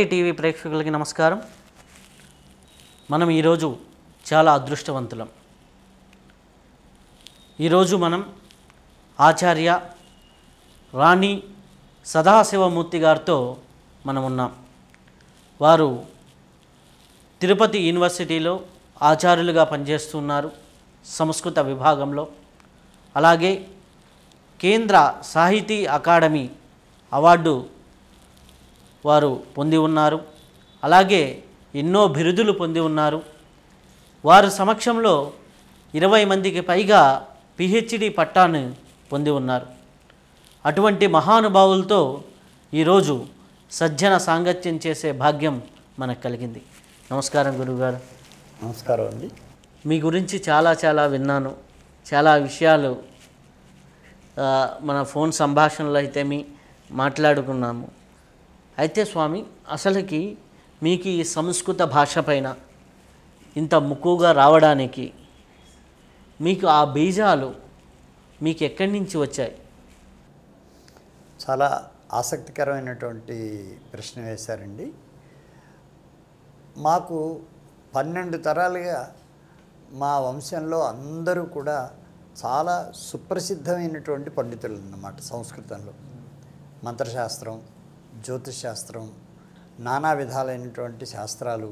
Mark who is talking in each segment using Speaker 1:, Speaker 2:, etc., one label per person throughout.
Speaker 1: Gauri TV ప్రేక్షకులకి నమస్కారం మనం ఈరోజు చాలా అదృష్టవంతులం ఈరోజు మనం ఆచార్య రాణి సదాశివమూర్తి గారితో మనం ఉన్నాం వారు తిరుపతి యూనివర్సిటీలో ఆచార్యులుగా పనిచేస్తున్నారు సంస్కృత విభాగంలో అలాగే కేంద్ర సాహితీ అకాడమీ అవార్డు వారు పొంది ఉన్నారు అలాగే ఎన్నో బిరుదులు పొంది ఉన్నారు వారు సమక్షంలో ఇరవై మందికి పైగా పిహెచ్డి పట్టాను పొంది ఉన్నారు అటువంటి మహానుభావులతో ఈరోజు సజ్జన సాంగత్యం చేసే భాగ్యం మనకు కలిగింది నమస్కారం గురువుగారు
Speaker 2: నమస్కారం అండి
Speaker 1: మీ గురించి చాలా చాలా విన్నాను చాలా విషయాలు మన ఫోన్ సంభాషణలో అయితే మీ మాట్లాడుకున్నాము అయితే స్వామి అసలుకి మీకు ఈ సంస్కృత భాష పైన ఇంత ముక్కువగా రావడానికి మీకు ఆ బీజాలు మీకు ఎక్కడి
Speaker 2: నుంచి వచ్చాయి చాలా ఆసక్తికరమైనటువంటి ప్రశ్న వేశారండి మాకు పన్నెండు తరాలుగా మా వంశంలో అందరూ కూడా చాలా సుప్రసిద్ధమైనటువంటి పండితులు అన్నమాట సంస్కృతంలో మంత్రశాస్త్రం శాస్త్రం నానా విధాలైనటువంటి శాస్త్రాలు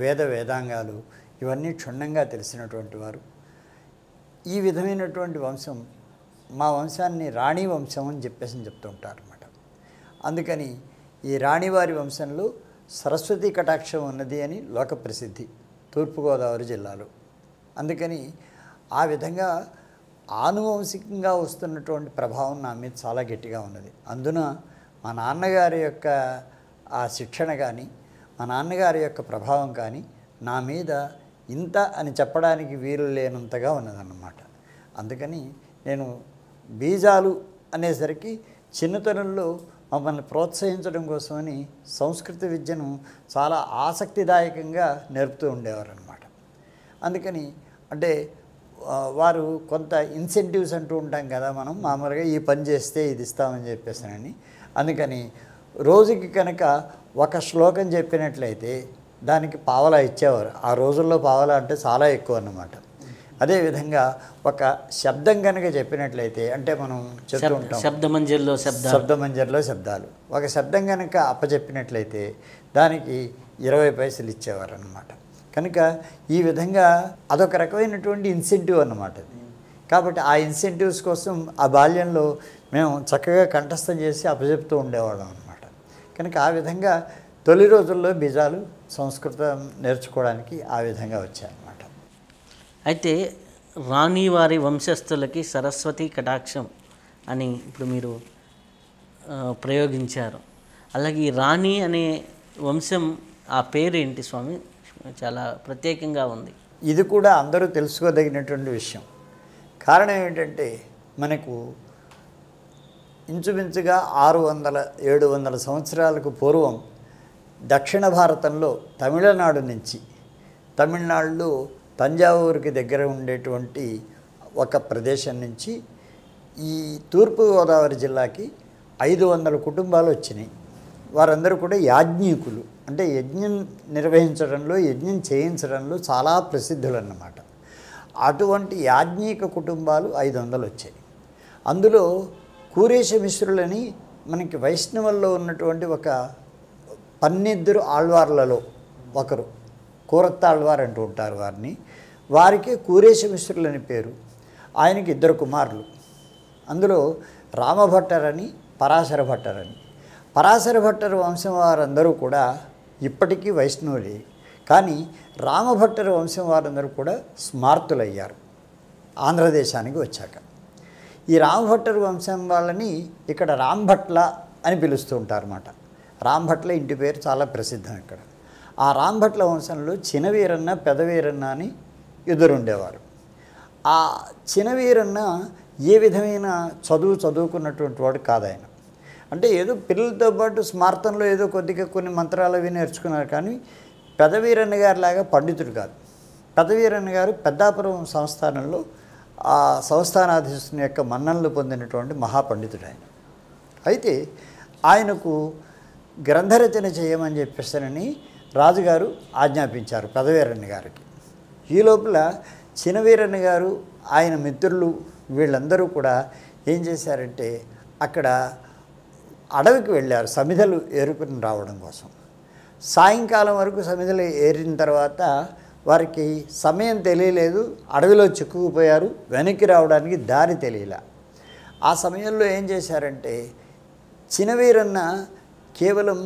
Speaker 2: వేద వేదాంగాలు ఇవన్నీ క్షుణ్ణంగా తెలిసినటువంటి వారు ఈ విధమైనటువంటి వంశం మా వంశాన్ని రాణి వంశం అని చెప్పేసి చెప్తూ ఉంటారు అనమాట అందుకని ఈ రాణివారి వంశంలో సరస్వతి కటాక్షం ఉన్నది అని లోక ప్రసిద్ధి తూర్పుగోదావరి జిల్లాలో అందుకని ఆ విధంగా ఆనువంశికంగా వస్తున్నటువంటి ప్రభావం నా మీద చాలా గట్టిగా ఉన్నది అందున మా నాన్నగారి యొక్క ఆ శిక్షణ కానీ మా నాన్నగారి యొక్క ప్రభావం కానీ నా మీద ఇంత అని చెప్పడానికి వీలు లేనంతగా ఉన్నదన్నమాట అందుకని నేను బీజాలు అనేసరికి చిన్నతనంలో మమ్మల్ని ప్రోత్సహించడం కోసమని సంస్కృత విద్యను చాలా ఆసక్తిదాయకంగా నేర్పుతూ ఉండేవారు అనమాట అందుకని అంటే వారు కొంత ఇన్సెంటివ్స్ అంటూ ఉంటాం కదా మనం మామూలుగా ఈ పని చేస్తే ఇది ఇస్తామని చెప్పేసానని అందుకని రోజుకి కనుక ఒక శ్లోకం చెప్పినట్లయితే దానికి పావలా ఇచ్చేవారు ఆ రోజుల్లో పావలా అంటే చాలా ఎక్కువ అన్నమాట అదేవిధంగా ఒక శబ్దం కనుక చెప్పినట్లయితే అంటే మనం చెప్తుంటాం ఉంటాం శబ్దమంజర్లో శబ్ద శబ్దమంజర్లో శబ్దాలు ఒక శబ్దం కనుక అప్పచెప్పినట్లయితే దానికి ఇరవై పైసలు ఇచ్చేవారు అనమాట కనుక ఈ విధంగా అదొక రకమైనటువంటి ఇన్సెంటివ్ అన్నమాట కాబట్టి ఆ ఇన్సెంటివ్స్ కోసం ఆ బాల్యంలో మేము చక్కగా కంఠస్థం చేసి అప్పచెప్తూ ఉండేవాళ్ళం అనమాట కనుక ఆ విధంగా తొలి రోజుల్లో బీజాలు సంస్కృతం నేర్చుకోవడానికి ఆ విధంగా వచ్చాయన్నమాట
Speaker 1: అయితే రాణి వారి వంశస్థులకి సరస్వతి కటాక్షం అని ఇప్పుడు మీరు ప్రయోగించారు అలాగే ఈ రాణి అనే వంశం ఆ పేరేంటి స్వామి చాలా ప్రత్యేకంగా
Speaker 2: ఉంది ఇది కూడా అందరూ తెలుసుకోదగినటువంటి విషయం కారణం ఏంటంటే మనకు ఇంచుమించుగా ఆరు వందల ఏడు వందల సంవత్సరాలకు పూర్వం దక్షిణ భారతంలో తమిళనాడు నుంచి తమిళనాడులో తంజావూరుకి దగ్గర ఉండేటువంటి ఒక ప్రదేశం నుంచి ఈ తూర్పుగోదావరి జిల్లాకి ఐదు వందల కుటుంబాలు వచ్చినాయి వారందరూ కూడా యాజ్ఞికులు అంటే యజ్ఞం నిర్వహించడంలో యజ్ఞం చేయించడంలో చాలా ప్రసిద్ధులు అన్నమాట అటువంటి యాజ్ఞిక కుటుంబాలు ఐదు వందలు వచ్చాయి అందులో కూరేశ మిశ్రులని మనకి వైష్ణవుల్లో ఉన్నటువంటి ఒక పన్నెద్దురు ఆళ్వార్లలో ఒకరు కూరత్తాళ్వార్ అంటూ ఉంటారు వారిని వారికి కూరేశ మిశ్రులని పేరు ఆయనకి ఇద్దరు కుమారులు అందులో రామభట్టరని పరాశర భట్టరని పరాశర భట్టర వంశం వారందరూ కూడా ఇప్పటికీ వైష్ణవులే కానీ రామభట్టర వంశం వారందరూ కూడా స్మార్తులయ్యారు ఆంధ్రదేశానికి వచ్చాక ఈ రాంభట్టరు వంశం వాళ్ళని ఇక్కడ రాంభట్ల అని పిలుస్తూ ఉంటారన్నమాట రాంభట్ల ఇంటి పేరు చాలా ప్రసిద్ధం ఇక్కడ ఆ రాంభట్ల వంశంలో చినవీరన్న పెదవీరన్న అని ఎదురుండేవారు ఆ చినవీరన్న ఏ విధమైన చదువు చదువుకున్నటువంటి వాడు కాదాయన అంటే ఏదో పిల్లలతో పాటు స్మార్థంలో ఏదో కొద్దిగా కొన్ని మంత్రాలు అవి నేర్చుకున్నారు కానీ పెదవీరన్న గారిలాగా పండితుడు కాదు పెదవీరన్న గారు పెద్దాపురం సంస్థానంలో ఆ సంస్థానాధీశుని యొక్క మన్ననలు పొందినటువంటి మహాపండితుడు ఆయన అయితే ఆయనకు గ్రంథరచన చేయమని చెప్పేస్తానని రాజుగారు ఆజ్ఞాపించారు పెదవీరన్న గారికి ఈ లోపల చినవీరన్న గారు ఆయన మిత్రులు వీళ్ళందరూ కూడా ఏం చేశారంటే అక్కడ అడవికి వెళ్ళారు సమిధలు ఏరుకుని రావడం కోసం సాయంకాలం వరకు సమిధలు ఏరిన తర్వాత వారికి సమయం తెలియలేదు అడవిలో చిక్కుకుపోయారు వెనక్కి రావడానికి దారి తెలియలే ఆ సమయంలో ఏం చేశారంటే చినవీరన్న కేవలం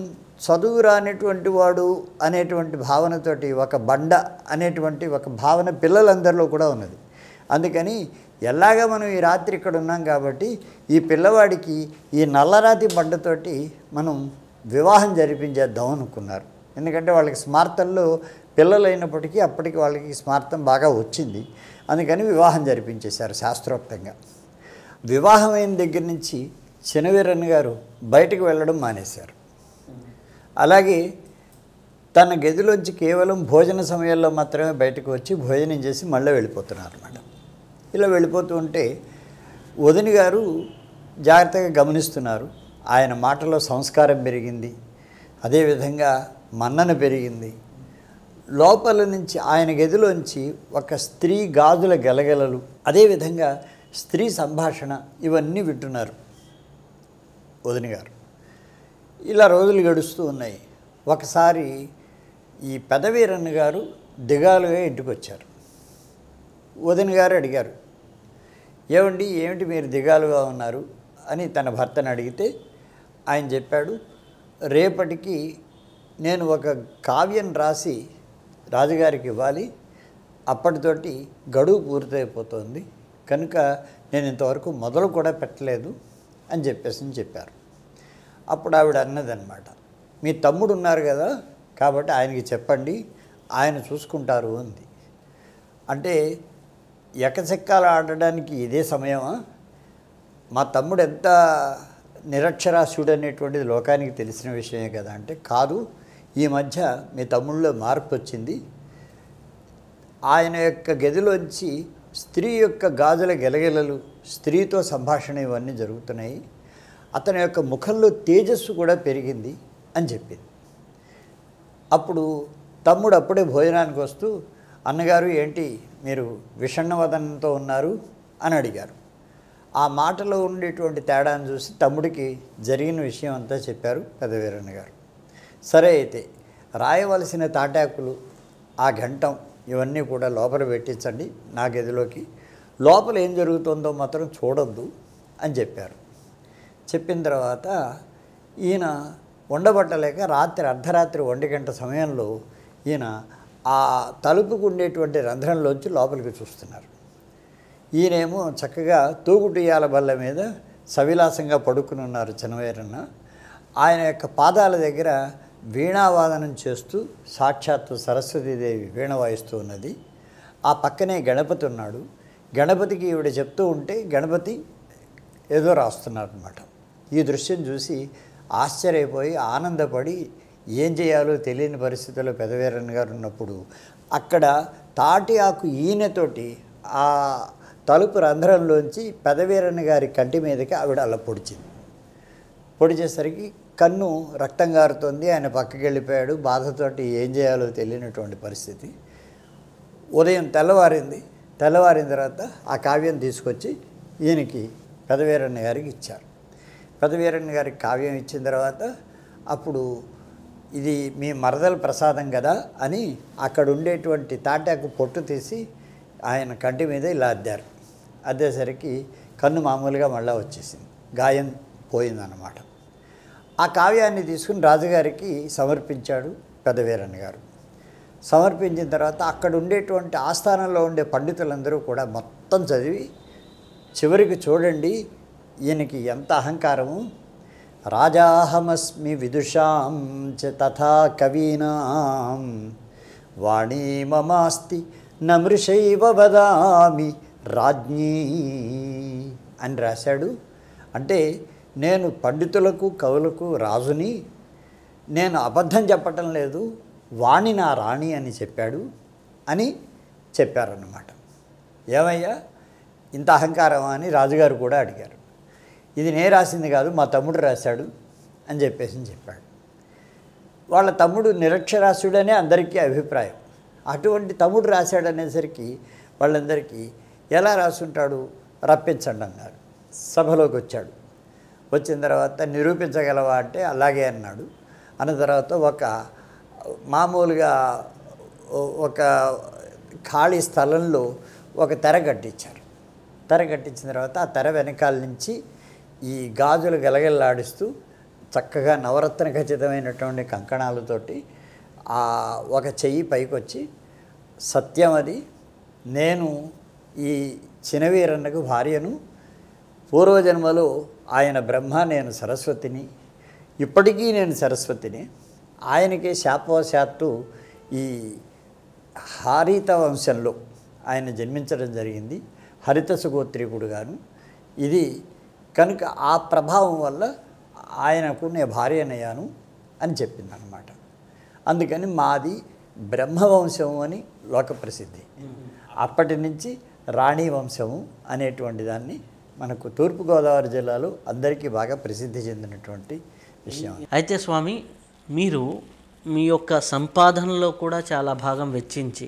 Speaker 2: చదువు రానటువంటి వాడు అనేటువంటి భావనతోటి ఒక బండ అనేటువంటి ఒక భావన పిల్లలందరిలో కూడా ఉన్నది అందుకని ఎలాగ మనం ఈ రాత్రి ఇక్కడ ఉన్నాం కాబట్టి ఈ పిల్లవాడికి ఈ నల్లరాతి బండతోటి మనం వివాహం జరిపించేద్దాం అనుకున్నారు ఎందుకంటే వాళ్ళకి స్మార్తల్లో పిల్లలైనప్పటికీ అప్పటికి వాళ్ళకి స్మార్థం బాగా వచ్చింది అందుకని వివాహం జరిపించేశారు శాస్త్రోక్తంగా వివాహమైన దగ్గర నుంచి చినవీరన్ గారు బయటకు వెళ్ళడం మానేశారు అలాగే తన గదిలోంచి కేవలం భోజన సమయంలో మాత్రమే బయటకు వచ్చి భోజనం చేసి మళ్ళీ వెళ్ళిపోతున్నారు అనమాట ఇలా వెళ్ళిపోతూ ఉంటే వదిని గారు జాగ్రత్తగా గమనిస్తున్నారు ఆయన మాటలో సంస్కారం పెరిగింది అదేవిధంగా మన్నన పెరిగింది లోపల నుంచి ఆయన గదిలోంచి ఒక స్త్రీ గాజుల గెలగెలలు అదేవిధంగా స్త్రీ సంభాషణ ఇవన్నీ వింటున్నారు వదిన గారు ఇలా రోజులు గడుస్తూ ఉన్నాయి ఒకసారి ఈ పెదవీరన్న గారు దిగాలుగా ఇంటికి వచ్చారు వదిన గారు అడిగారు ఏమండి ఏమిటి మీరు దిగాలుగా ఉన్నారు అని తన భర్తను అడిగితే ఆయన చెప్పాడు రేపటికి నేను ఒక కావ్యం రాసి రాజుగారికి ఇవ్వాలి అప్పటితోటి గడువు పూర్తయిపోతుంది కనుక నేను ఇంతవరకు మొదలు కూడా పెట్టలేదు అని చెప్పేసి చెప్పారు అప్పుడు ఆవిడ అన్నదన్నమాట మీ తమ్ముడు ఉన్నారు కదా కాబట్టి ఆయనకి చెప్పండి ఆయన చూసుకుంటారు అంది అంటే ఎకచెక్కాలు ఆడడానికి ఇదే సమయమా మా తమ్ముడు ఎంత నిరక్షరాస్యుడు అనేటువంటిది లోకానికి తెలిసిన విషయమే కదా అంటే కాదు ఈ మధ్య మీ తమ్ముళ్ళలో మార్పు వచ్చింది ఆయన యొక్క గదిలోంచి స్త్రీ యొక్క గాజుల గెలగెలలు స్త్రీతో సంభాషణ ఇవన్నీ జరుగుతున్నాయి అతని యొక్క ముఖంలో తేజస్సు కూడా పెరిగింది అని చెప్పింది అప్పుడు తమ్ముడు అప్పుడే భోజనానికి వస్తూ అన్నగారు ఏంటి మీరు విషణవదనంతో ఉన్నారు అని అడిగారు ఆ మాటలో ఉండేటువంటి తేడాను చూసి తమ్ముడికి జరిగిన విషయం అంతా చెప్పారు పెదవీరన్న గారు సరే అయితే రాయవలసిన తాటాకులు ఆ ఘంటం ఇవన్నీ కూడా లోపల పెట్టించండి నా గదిలోకి లోపల ఏం జరుగుతుందో మాత్రం చూడొద్దు అని చెప్పారు చెప్పిన తర్వాత ఈయన ఉండబట్టలేక రాత్రి అర్ధరాత్రి ఒంటి గంట సమయంలో ఈయన ఆ తలుపుకు ఉండేటువంటి రంధ్రంలోంచి లోపలికి చూస్తున్నారు ఈయనేమో చక్కగా తూగుటియాల బల్ల మీద సవిలాసంగా పడుకుని ఉన్నారు చిన్నవీరన్న ఆయన యొక్క పాదాల దగ్గర వీణావాదనం చేస్తూ సాక్షాత్తు సరస్వతీదేవి వీణ వాయిస్తూ ఉన్నది ఆ పక్కనే గణపతి ఉన్నాడు గణపతికి ఈవిడ చెప్తూ ఉంటే గణపతి ఏదో రాస్తున్నారనమాట ఈ దృశ్యం చూసి ఆశ్చర్యపోయి ఆనందపడి ఏం చేయాలో తెలియని పరిస్థితుల్లో పెదవీరన్ గారు ఉన్నప్పుడు అక్కడ తాటి ఆకు ఈయనతోటి ఆ తలుపు రంధ్రంలోంచి పెదవీరన్ గారి కంటి మీదకి ఆవిడ అలా పొడిచింది పొడిచేసరికి కన్ను రక్తం గారుతోంది ఆయన పక్కకి వెళ్ళిపోయాడు బాధతోటి ఏం చేయాలో తెలియనటువంటి పరిస్థితి ఉదయం తెల్లవారింది తెల్లవారిన తర్వాత ఆ కావ్యం తీసుకొచ్చి ఈయనకి పెదవీరన్న గారికి ఇచ్చారు పెదవీరన్న గారికి కావ్యం ఇచ్చిన తర్వాత అప్పుడు ఇది మీ మరదల ప్రసాదం కదా అని అక్కడ ఉండేటువంటి తాటాకు పొట్టు తీసి ఆయన కంటి మీద ఇలా అద్దారు అద్దేసరికి కన్ను మామూలుగా మళ్ళా వచ్చేసింది గాయం పోయిందన్నమాట ఆ కావ్యాన్ని తీసుకుని రాజుగారికి సమర్పించాడు పెదవీరన్ గారు సమర్పించిన తర్వాత అక్కడ ఉండేటువంటి ఆస్థానంలో ఉండే పండితులందరూ కూడా మొత్తం చదివి చివరికి చూడండి ఈయనకి ఎంత అహంకారము రాజాహమస్మి విదుషాం చ తథా కవీనాం వాణీ మమాస్తి నమృషైవ వదామి రాజ్ఞీ అని రాశాడు అంటే నేను పండితులకు కవులకు రాజుని నేను అబద్ధం చెప్పటం లేదు వాణి నా రాణి అని చెప్పాడు అని చెప్పారన్నమాట ఏమయ్యా ఇంత అహంకారం అని రాజుగారు కూడా అడిగారు ఇది నే రాసింది కాదు మా తమ్ముడు రాశాడు అని చెప్పేసి చెప్పాడు వాళ్ళ తమ్ముడు నిరక్షరాస్యుడనే అందరికీ అభిప్రాయం అటువంటి తమ్ముడు రాశాడు అనేసరికి వాళ్ళందరికీ ఎలా రాసుంటాడు రప్పించండి అన్నారు సభలోకి వచ్చాడు వచ్చిన తర్వాత నిరూపించగలవా అంటే అలాగే అన్నాడు అన్న తర్వాత ఒక మామూలుగా ఒక ఖాళీ స్థలంలో ఒక తెర కట్టించారు తెర కట్టించిన తర్వాత ఆ తెర వెనకాల నుంచి ఈ గాజులు గలగలలాడిస్తూ చక్కగా నవరత్న ఖచ్చితమైనటువంటి కంకణాలతోటి ఒక చెయ్యి పైకి వచ్చి సత్యం అది నేను ఈ చినవీరన్నకు భార్యను పూర్వజన్మలో ఆయన బ్రహ్మ నేను సరస్వతిని ఇప్పటికీ నేను సరస్వతిని ఆయనకి శాపవశాత్తు ఈ హారిత వంశంలో ఆయన జన్మించడం జరిగింది హరిత సుగోత్రికుడుగాను ఇది కనుక ఆ ప్రభావం వల్ల ఆయనకు నేను భార్యనయ్యాను అని చెప్పింది అనమాట అందుకని మాది బ్రహ్మవంశము అని లోక ప్రసిద్ధి అప్పటి నుంచి రాణి అనేటువంటి దాన్ని మనకు తూర్పుగోదావరి జిల్లాలో అందరికీ బాగా ప్రసిద్ధి చెందినటువంటి విషయం అయితే స్వామి
Speaker 1: మీరు మీ యొక్క సంపాదనలో కూడా చాలా భాగం వెచ్చించి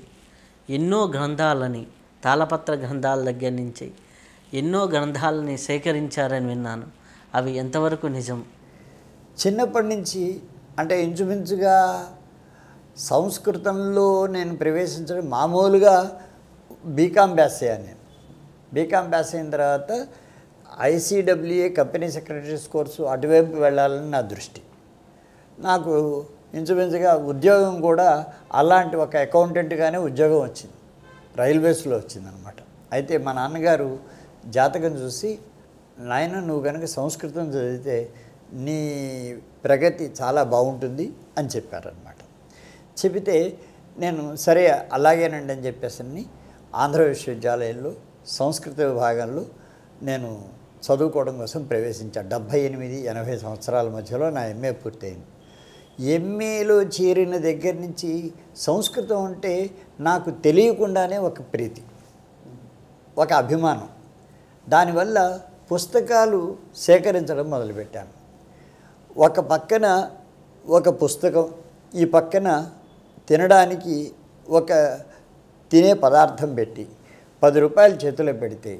Speaker 1: ఎన్నో గ్రంథాలని తాళపత్ర గ్రంథాల దగ్గర నుంచి ఎన్నో గ్రంథాలని సేకరించారని
Speaker 2: విన్నాను అవి ఎంతవరకు నిజం చిన్నప్పటి నుంచి అంటే ఇంచుమించుగా సంస్కృతంలో నేను ప్రవేశించడం మామూలుగా బీకాం బ్యాస్ అయ్యాను నేను బీకాం బ్యాస్ అయిన తర్వాత ఐసీడబ్ల్యూఏ కంపెనీ సెక్రటరీస్ కోర్సు అటువైపు వెళ్ళాలని నా దృష్టి నాకు ఇంచుమించుగా ఉద్యోగం కూడా అలాంటి ఒక అకౌంటెంట్గానే ఉద్యోగం వచ్చింది రైల్వేస్లో వచ్చిందనమాట అయితే మా నాన్నగారు జాతకం చూసి నాయన నువ్వు కనుక సంస్కృతం చదివితే నీ ప్రగతి చాలా బాగుంటుంది అని చెప్పారనమాట చెబితే నేను సరే అలాగేనండి అని చెప్పేసి ఆంధ్ర విశ్వవిద్యాలయంలో సంస్కృత విభాగంలో నేను చదువుకోవడం కోసం ప్రవేశించాను డెబ్భై ఎనిమిది ఎనభై సంవత్సరాల మధ్యలో నా ఎంఏ పూర్తయింది ఎంఏలో చేరిన దగ్గర నుంచి సంస్కృతం అంటే నాకు తెలియకుండానే ఒక ప్రీతి ఒక అభిమానం దానివల్ల పుస్తకాలు సేకరించడం మొదలుపెట్టాను ఒక పక్కన ఒక పుస్తకం ఈ పక్కన తినడానికి ఒక తినే పదార్థం పెట్టి పది రూపాయలు చేతిలో పెడితే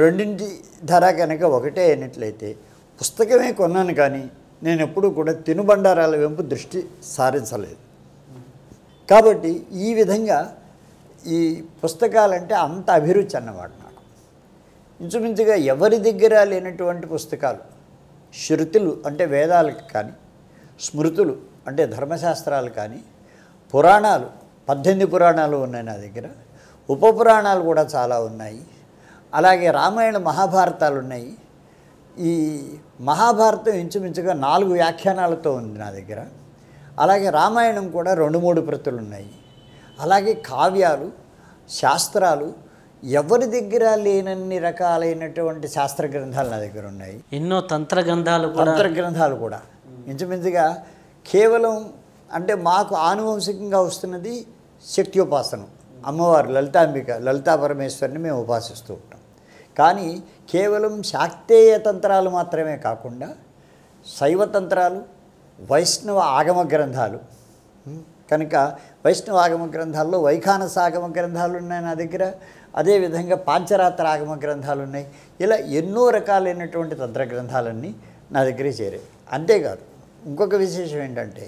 Speaker 2: రెండింటి ధర కనుక ఒకటే అయినట్లయితే పుస్తకమే కొన్నాను కానీ నేను ఎప్పుడూ కూడా తినుబండారాల వెంపు దృష్టి సారించలేదు కాబట్టి ఈ విధంగా ఈ పుస్తకాలంటే అంత అభిరుచి అన్నమాట నాకు ఇంచుమించుగా ఎవరి దగ్గర లేనటువంటి పుస్తకాలు శృతులు అంటే వేదాలకు కానీ స్మృతులు అంటే ధర్మశాస్త్రాలు కానీ పురాణాలు పద్దెనిమిది పురాణాలు ఉన్నాయి నా దగ్గర ఉపపురాణాలు కూడా చాలా ఉన్నాయి అలాగే రామాయణ మహాభారతాలు ఉన్నాయి ఈ మహాభారతం ఇంచుమించుగా నాలుగు వ్యాఖ్యానాలతో ఉంది నా దగ్గర అలాగే రామాయణం కూడా రెండు మూడు ప్రతులు ఉన్నాయి అలాగే కావ్యాలు శాస్త్రాలు ఎవరి దగ్గర లేనన్ని రకాలైనటువంటి శాస్త్ర గ్రంథాలు నా దగ్గర ఉన్నాయి ఎన్నో తంత్ర గ్రంథాలు తంత్ర గ్రంథాలు కూడా ఇంచుమించుగా కేవలం అంటే మాకు ఆనువంశికంగా వస్తున్నది శక్తి ఉపాసనం అమ్మవారు లలితాంబిక లలితా పరమేశ్వరిని మేము ఉపాసిస్తూ ఉంటాం కానీ కేవలం శాక్తేయ తంత్రాలు మాత్రమే కాకుండా శైవతంత్రాలు వైష్ణవ ఆగమ గ్రంథాలు కనుక వైష్ణవ ఆగమ గ్రంథాల్లో వైఖానస ఆగమ గ్రంథాలు ఉన్నాయి నా దగ్గర అదేవిధంగా పాంచరాత్ర ఆగమ గ్రంథాలు ఉన్నాయి ఇలా ఎన్నో రకాలైనటువంటి తంత్ర గ్రంథాలన్నీ నా దగ్గరే చేరాయి అంతేకాదు ఇంకొక విశేషం ఏంటంటే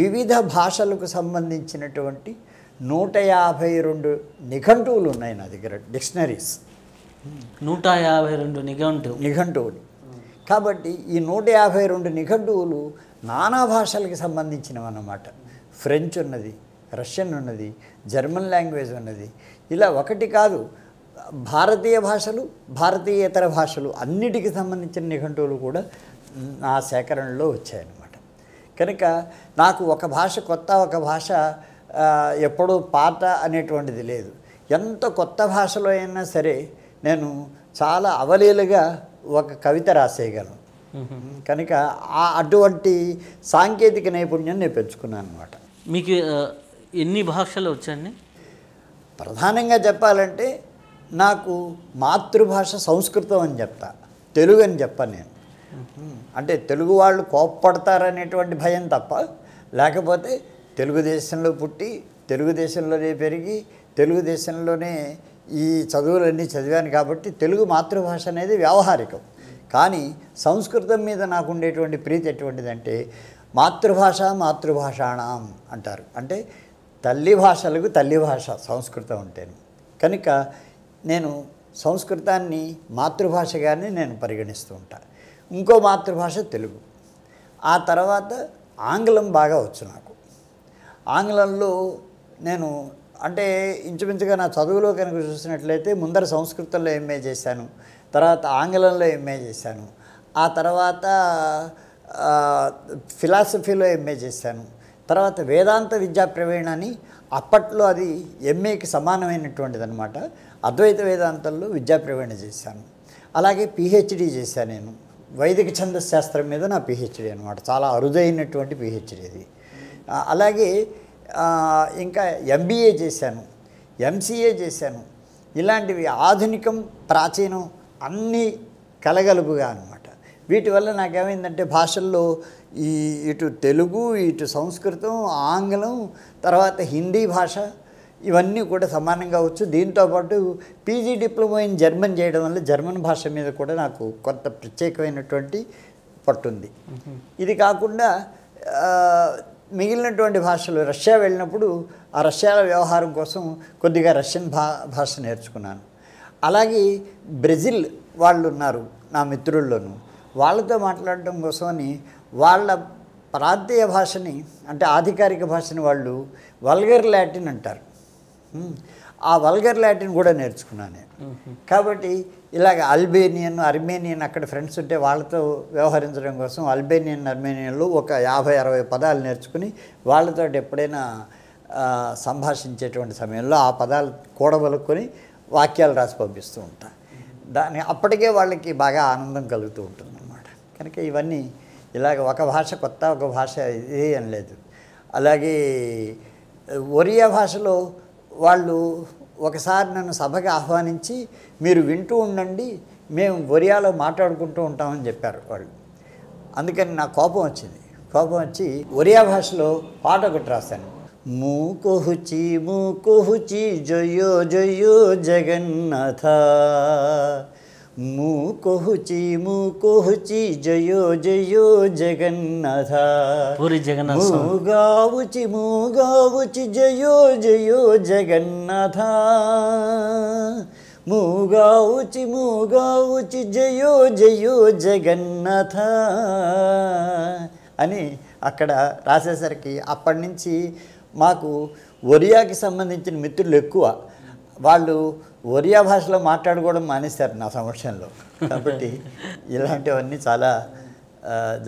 Speaker 2: వివిధ భాషలకు సంబంధించినటువంటి నూట యాభై రెండు నిఘంటువులు ఉన్నాయి నా దగ్గర డిక్షనరీస్ నూట యాభై రెండు నిఘంటు నిఘంటువులు కాబట్టి ఈ నూట యాభై రెండు నిఘంటువులు నానా భాషలకు సంబంధించినవి అన్నమాట ఫ్రెంచ్ ఉన్నది రష్యన్ ఉన్నది జర్మన్ లాంగ్వేజ్ ఉన్నది ఇలా ఒకటి కాదు భారతీయ భాషలు భారతీయ ఇతర భాషలు అన్నిటికి సంబంధించిన నిఘంటువులు కూడా నా సేకరణలో వచ్చాయన్నమాట కనుక నాకు ఒక భాష కొత్త ఒక భాష ఎప్పుడూ పాత అనేటువంటిది లేదు ఎంత కొత్త భాషలో అయినా సరే నేను చాలా అవలీలుగా ఒక కవిత రాసేయగలను కనుక ఆ అటువంటి సాంకేతిక నైపుణ్యం నేను పెంచుకున్నాను అనమాట మీకు ఎన్ని భాషలు వచ్చాయండి ప్రధానంగా చెప్పాలంటే నాకు మాతృభాష సంస్కృతం అని చెప్తా తెలుగు అని చెప్పాను నేను అంటే తెలుగు వాళ్ళు కోప్పడతారనేటువంటి భయం తప్ప లేకపోతే తెలుగుదేశంలో పుట్టి తెలుగుదేశంలోనే పెరిగి తెలుగుదేశంలోనే ఈ చదువులన్నీ చదివాను కాబట్టి తెలుగు మాతృభాష అనేది వ్యావహారికం కానీ సంస్కృతం మీద నాకు ఉండేటువంటి ప్రీతి ఎటువంటిదంటే మాతృభాష మాతృభాషాణం అంటారు అంటే తల్లి భాషలకు తల్లి భాష సంస్కృతం ఉంటే కనుక నేను సంస్కృతాన్ని మాతృభాషగానే నేను పరిగణిస్తూ ఉంటాను ఇంకో మాతృభాష తెలుగు ఆ తర్వాత ఆంగ్లం బాగా వచ్చు నాకు ఆంగ్లంలో నేను అంటే ఇంచుమించుగా నా చదువులో కనుక చూసినట్లయితే ముందర సంస్కృతంలో ఎంఏ చేశాను తర్వాత ఆంగ్లంలో ఎంఏ చేశాను ఆ తర్వాత ఫిలాసఫీలో ఎంఏ చేశాను తర్వాత వేదాంత విద్యా ప్రవీణ అని అప్పట్లో అది ఎంఏకి సమానమైనటువంటిది అనమాట అద్వైత వేదాంతంలో విద్యా ప్రవీణ చేశాను అలాగే పిహెచ్డీ చేశాను నేను వైదిక ఛందశాస్త్రం మీద నా పిహెచ్డీ అనమాట చాలా అరుదైనటువంటి పిహెచ్డీ అది అలాగే ఇంకా ఎంబీఏ చేశాను ఎంసీఏ చేశాను ఇలాంటివి ఆధునికం ప్రాచీనం అన్నీ కలగలుపుగా అనమాట వీటి వల్ల నాకేమైందంటే భాషల్లో ఈ ఇటు తెలుగు ఇటు సంస్కృతం ఆంగ్లం తర్వాత హిందీ భాష ఇవన్నీ కూడా సమానంగా వచ్చు దీంతోపాటు పీజీ డిప్లొమా ఇన్ జర్మన్ చేయడం వల్ల జర్మన్ భాష మీద కూడా నాకు కొంత ప్రత్యేకమైనటువంటి పట్టుంది ఇది కాకుండా మిగిలినటువంటి భాషలు రష్యా వెళ్ళినప్పుడు ఆ రష్యాల వ్యవహారం కోసం కొద్దిగా రష్యన్ భా భాష నేర్చుకున్నాను అలాగే బ్రెజిల్ వాళ్ళు ఉన్నారు నా మిత్రుల్లోనూ వాళ్ళతో మాట్లాడడం కోసమని వాళ్ళ ప్రాంతీయ భాషని అంటే ఆధికారిక భాషని వాళ్ళు వల్గర్ లాటిన్ అంటారు ఆ వల్గర్ లాటిన్ కూడా నేర్చుకున్నాను కాబట్టి ఇలాగ అల్బేనియన్ అర్మేనియన్ అక్కడ ఫ్రెండ్స్ ఉంటే వాళ్ళతో వ్యవహరించడం కోసం అల్బేనియన్ అర్మేనియన్లు ఒక యాభై అరవై పదాలు నేర్చుకుని వాళ్ళతో ఎప్పుడైనా సంభాషించేటువంటి సమయంలో ఆ పదాలు కూడబలుక్కొని వాక్యాలు రాసి పంపిస్తూ ఉంటా దాని అప్పటికే వాళ్ళకి బాగా ఆనందం కలుగుతూ ఉంటుందన్నమాట కనుక ఇవన్నీ ఇలాగ ఒక భాష కొత్త ఒక భాష ఇది అని లేదు అలాగే ఒరియా భాషలో వాళ్ళు ఒకసారి నన్ను సభకి ఆహ్వానించి మీరు వింటూ ఉండండి మేము ఒరియాలో మాట్లాడుకుంటూ ఉంటామని చెప్పారు వాళ్ళు అందుకని నా కోపం వచ్చింది కోపం వచ్చి ఒరియా భాషలో పాట ఒకటి రాశాను మూకొహుచి మూకొహుచి జొయ్యో జొయ్యో జగన్నాథ మూకొహుచి మూకొహుచి జయో జయో జగన్నాథ పూరి జగన్నాథ మూగావుచి మూగావుచి జయో జయో జగన్నాథ మూగావుచి మూగావుచి జయో జయో జగన్నాథ అని అక్కడ రాసేసరికి అప్పటి నుంచి మాకు ఒరియాకి సంబంధించిన మిత్రులు ఎక్కువ వాళ్ళు ఒరియా భాషలో మాట్లాడుకోవడం మానేస్తారు నా సమక్షంలో కాబట్టి ఇలాంటివన్నీ చాలా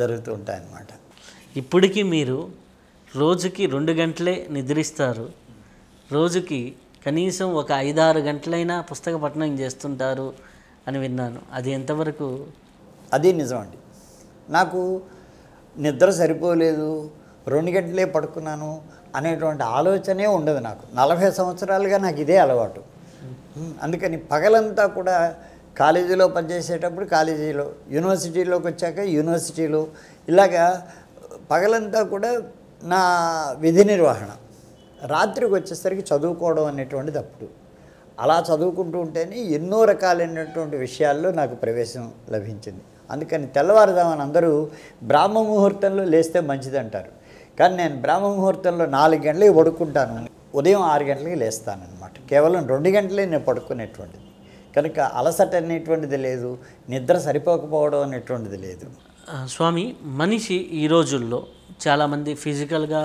Speaker 2: జరుగుతూ ఉంటాయి అన్నమాట ఇప్పటికీ
Speaker 1: మీరు రోజుకి రెండు గంటలే నిద్రిస్తారు రోజుకి కనీసం ఒక ఐదారు గంటలైనా పుస్తక పఠనం చేస్తుంటారు అని విన్నాను అది ఎంతవరకు
Speaker 2: అదే నిజమండి నాకు నిద్ర సరిపోలేదు రెండు గంటలే పడుకున్నాను అనేటువంటి ఆలోచనే ఉండదు నాకు నలభై సంవత్సరాలుగా నాకు ఇదే అలవాటు అందుకని పగలంతా కూడా కాలేజీలో పనిచేసేటప్పుడు కాలేజీలో యూనివర్సిటీలోకి వచ్చాక యూనివర్సిటీలో ఇలాగా పగలంతా కూడా నా విధి నిర్వహణ రాత్రికి వచ్చేసరికి చదువుకోవడం అనేటువంటిది అప్పుడు అలా చదువుకుంటూ ఉంటేనే ఎన్నో రకాలైనటువంటి విషయాల్లో నాకు ప్రవేశం లభించింది అందుకని తెల్లవారుదామని అందరూ బ్రాహ్మ ముహూర్తంలో లేస్తే మంచిదంటారు కానీ నేను బ్రాహ్మ ముహూర్తంలో నాలుగు గంటలకి పడుకుంటాను ఉదయం ఆరు గంటలకి లేస్తానన్నమాట కేవలం రెండు గంటలే నేను పడుకునేటువంటిది కనుక అలసట అనేటువంటిది లేదు నిద్ర సరిపోకపోవడం అనేటువంటిది లేదు
Speaker 1: స్వామి మనిషి ఈ రోజుల్లో చాలామంది ఫిజికల్గా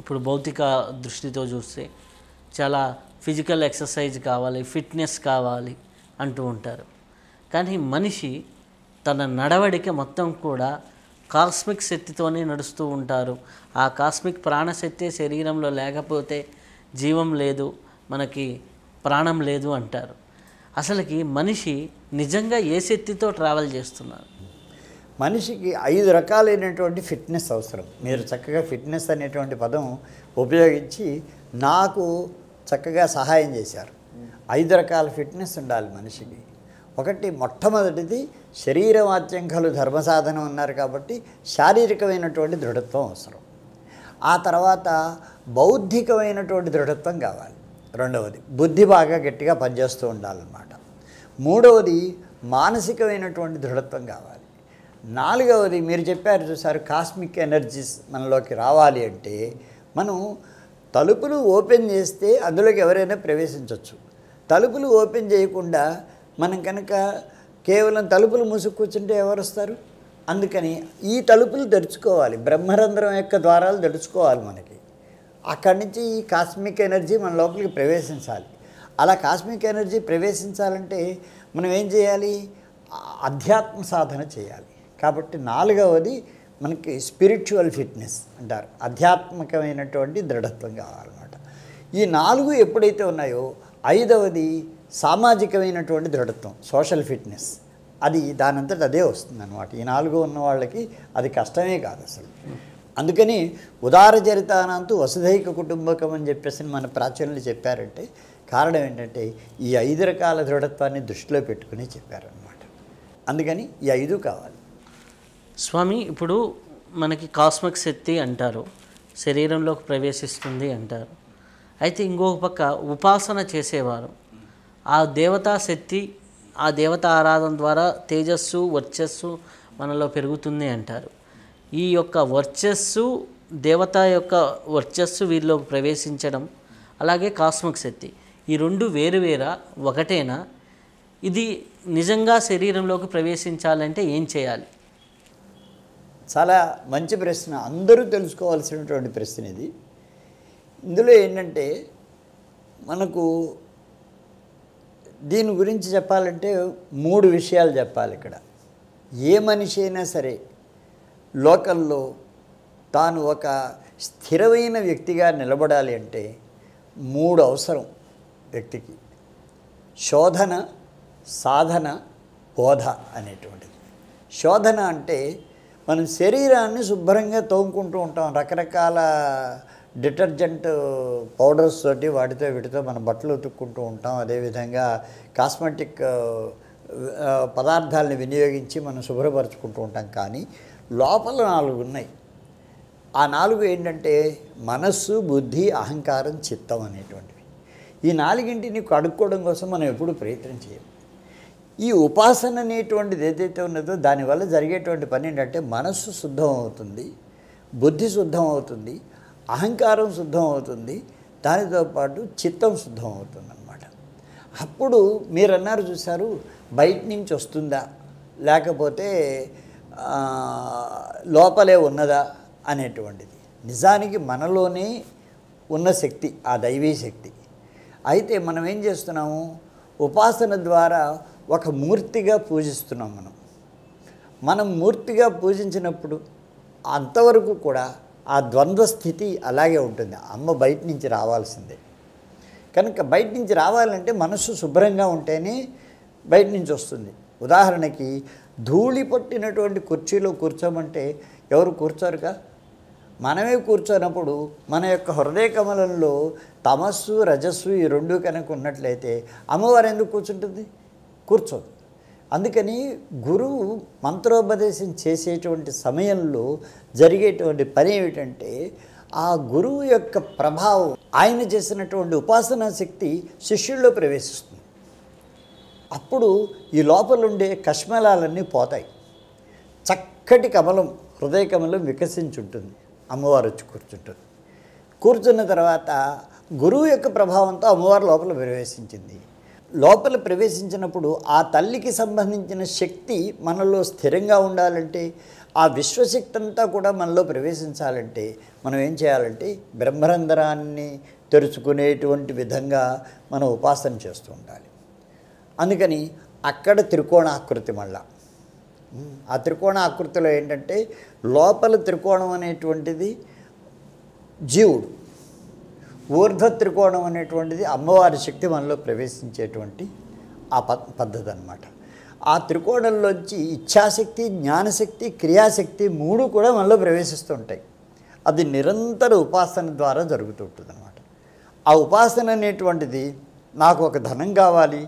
Speaker 1: ఇప్పుడు భౌతిక దృష్టితో చూస్తే చాలా ఫిజికల్ ఎక్సర్సైజ్ కావాలి ఫిట్నెస్ కావాలి అంటూ ఉంటారు కానీ మనిషి తన నడవడిక మొత్తం కూడా కాస్మిక్ శక్తితోనే నడుస్తూ ఉంటారు ఆ కాస్మిక్ ప్రాణశక్తి శరీరంలో లేకపోతే జీవం లేదు మనకి ప్రాణం లేదు అంటారు అసలుకి మనిషి నిజంగా ఏ శక్తితో ట్రావెల్
Speaker 2: చేస్తున్నారు మనిషికి ఐదు రకాలైనటువంటి ఫిట్నెస్ అవసరం మీరు చక్కగా ఫిట్నెస్ అనేటువంటి పదం ఉపయోగించి నాకు చక్కగా సహాయం చేశారు ఐదు రకాల ఫిట్నెస్ ఉండాలి మనిషికి ఒకటి మొట్టమొదటిది శరీర వాత్యంకలు ధర్మ సాధనం ఉన్నారు కాబట్టి శారీరకమైనటువంటి దృఢత్వం అవసరం ఆ తర్వాత బౌద్ధికమైనటువంటి దృఢత్వం కావాలి రెండవది బుద్ధి బాగా గట్టిగా పనిచేస్తూ ఉండాలన్నమాట మూడవది మానసికమైనటువంటి దృఢత్వం కావాలి నాలుగవది మీరు చెప్పారు చూసారు కాస్మిక్ ఎనర్జీస్ మనలోకి రావాలి అంటే మనం తలుపులు ఓపెన్ చేస్తే అందులోకి ఎవరైనా ప్రవేశించవచ్చు తలుపులు ఓపెన్ చేయకుండా మనం కనుక కేవలం తలుపులు మూసుకు కూర్చుంటే ఎవరు వస్తారు అందుకని ఈ తలుపులు తెరుచుకోవాలి బ్రహ్మరంధ్రం యొక్క ద్వారాలు తెరుచుకోవాలి మనకి అక్కడి నుంచి ఈ కాస్మిక్ ఎనర్జీ మన లోపలికి ప్రవేశించాలి అలా కాస్మిక్ ఎనర్జీ ప్రవేశించాలంటే మనం ఏం చేయాలి అధ్యాత్మ సాధన చేయాలి కాబట్టి నాలుగవది మనకి స్పిరిచువల్ ఫిట్నెస్ అంటారు ఆధ్యాత్మికమైనటువంటి దృఢత్వం కావాలన్నమాట ఈ నాలుగు ఎప్పుడైతే ఉన్నాయో ఐదవది సామాజికమైనటువంటి దృఢత్వం సోషల్ ఫిట్నెస్ అది దానంతటి అదే వస్తుందన్నమాట ఈ నాలుగు ఉన్న వాళ్ళకి అది కష్టమే కాదు అసలు అందుకని ఉదార చరితానంతు వసుధైక కుటుంబకం అని చెప్పేసి మన ప్రాచుర్యులు చెప్పారంటే కారణం ఏంటంటే ఈ ఐదు రకాల దృఢత్వాన్ని దృష్టిలో పెట్టుకుని చెప్పారనమాట అందుకని ఈ ఐదు కావాలి
Speaker 1: స్వామి ఇప్పుడు మనకి కాస్మిక్ శక్తి అంటారు శరీరంలోకి ప్రవేశిస్తుంది అంటారు అయితే ఇంకొక పక్క ఉపాసన చేసేవారు ఆ దేవతా శక్తి ఆ దేవత ఆరాధన ద్వారా తేజస్సు వర్చస్సు మనలో పెరుగుతుంది అంటారు ఈ యొక్క వర్చస్సు దేవత యొక్క వర్చస్సు వీరిలోకి ప్రవేశించడం అలాగే కాస్మిక్ శక్తి ఈ రెండు వేరువేరా ఒకటేనా ఇది నిజంగా శరీరంలోకి ప్రవేశించాలంటే
Speaker 2: ఏం చేయాలి చాలా మంచి ప్రశ్న అందరూ తెలుసుకోవాల్సినటువంటి ప్రశ్న ఇది ఇందులో ఏంటంటే మనకు దీని గురించి చెప్పాలంటే మూడు విషయాలు చెప్పాలి ఇక్కడ ఏ మనిషి అయినా సరే లోకల్లో తాను ఒక స్థిరమైన వ్యక్తిగా నిలబడాలి అంటే మూడు అవసరం వ్యక్తికి శోధన సాధన బోధ అనేటువంటిది శోధన అంటే మనం శరీరాన్ని శుభ్రంగా తోముకుంటూ ఉంటాం రకరకాల డిటర్జెంట్ పౌడర్స్ తోటి వాటితో వీటితో మనం బట్టలు ఉతుక్కుంటూ ఉంటాం అదేవిధంగా కాస్మెటిక్ పదార్థాలను వినియోగించి మనం శుభ్రపరచుకుంటూ ఉంటాం కానీ లోపల నాలుగు ఉన్నాయి ఆ నాలుగు ఏంటంటే మనస్సు బుద్ధి అహంకారం చిత్తం అనేటువంటివి ఈ నాలుగింటిని కడుక్కోవడం కోసం మనం ఎప్పుడు ప్రయత్నం చేయం ఈ ఉపాసన అనేటువంటిది ఏదైతే ఉన్నదో దానివల్ల జరిగేటువంటి పని ఏంటంటే మనస్సు శుద్ధం అవుతుంది బుద్ధి శుద్ధం అవుతుంది అహంకారం శుద్ధం అవుతుంది దానితో పాటు చిత్తం శుద్ధం అవుతుందన్నమాట అప్పుడు మీరు అన్నారు చూసారు బయట నుంచి వస్తుందా లేకపోతే లోపలే ఉన్నదా అనేటువంటిది నిజానికి మనలోనే ఉన్న శక్తి ఆ దైవీ శక్తి అయితే మనం ఏం చేస్తున్నాము ఉపాసన ద్వారా ఒక మూర్తిగా పూజిస్తున్నాం మనం మనం మూర్తిగా పూజించినప్పుడు అంతవరకు కూడా ఆ ద్వంద్వ స్థితి అలాగే ఉంటుంది అమ్మ బయట నుంచి రావాల్సిందే కనుక బయట నుంచి రావాలంటే మనస్సు శుభ్రంగా ఉంటేనే బయట నుంచి వస్తుంది ఉదాహరణకి ధూళి పట్టినటువంటి కుర్చీలో కూర్చోమంటే ఎవరు కూర్చోరుగా మనమే కూర్చోనప్పుడు మన యొక్క హృదయ కమలంలో తమస్సు రజస్సు ఈ రెండు కనుక ఉన్నట్లయితే అమ్మవారు ఎందుకు కూర్చుంటుంది కూర్చోదు అందుకని గురువు మంత్రోపదేశం చేసేటువంటి సమయంలో జరిగేటువంటి పని ఏమిటంటే ఆ గురువు యొక్క ప్రభావం ఆయన చేసినటువంటి ఉపాసనా శక్తి శిష్యుల్లో ప్రవేశిస్తుంది అప్పుడు ఈ లోపల ఉండే కష్మలాలన్నీ పోతాయి చక్కటి కమలం హృదయ కమలం వికసించుంటుంది అమ్మవారు వచ్చి కూర్చుంటుంది కూర్చున్న తర్వాత గురువు యొక్క ప్రభావంతో అమ్మవారు లోపల ప్రవేశించింది లోపల ప్రవేశించినప్పుడు ఆ తల్లికి సంబంధించిన శక్తి మనలో స్థిరంగా ఉండాలంటే ఆ విశ్వశక్తి అంతా కూడా మనలో ప్రవేశించాలంటే మనం ఏం చేయాలంటే బ్రహ్మరంధ్రాన్ని తెరుచుకునేటువంటి విధంగా మనం ఉపాసన చేస్తూ ఉండాలి అందుకని అక్కడ త్రికోణాకృతి మళ్ళా ఆ త్రికోణాకృతిలో ఏంటంటే లోపల త్రికోణం అనేటువంటిది జీవుడు త్రికోణం అనేటువంటిది అమ్మవారి శక్తి మనలో ప్రవేశించేటువంటి ఆ ప పద్ధతి అనమాట ఆ త్రికోణంలోంచి ఇచ్ఛాశక్తి జ్ఞానశక్తి క్రియాశక్తి మూడు కూడా మనలో ప్రవేశిస్తుంటాయి అది నిరంతర ఉపాసన ద్వారా జరుగుతుంటుంది అనమాట ఆ ఉపాసన అనేటువంటిది నాకు ఒక ధనం కావాలి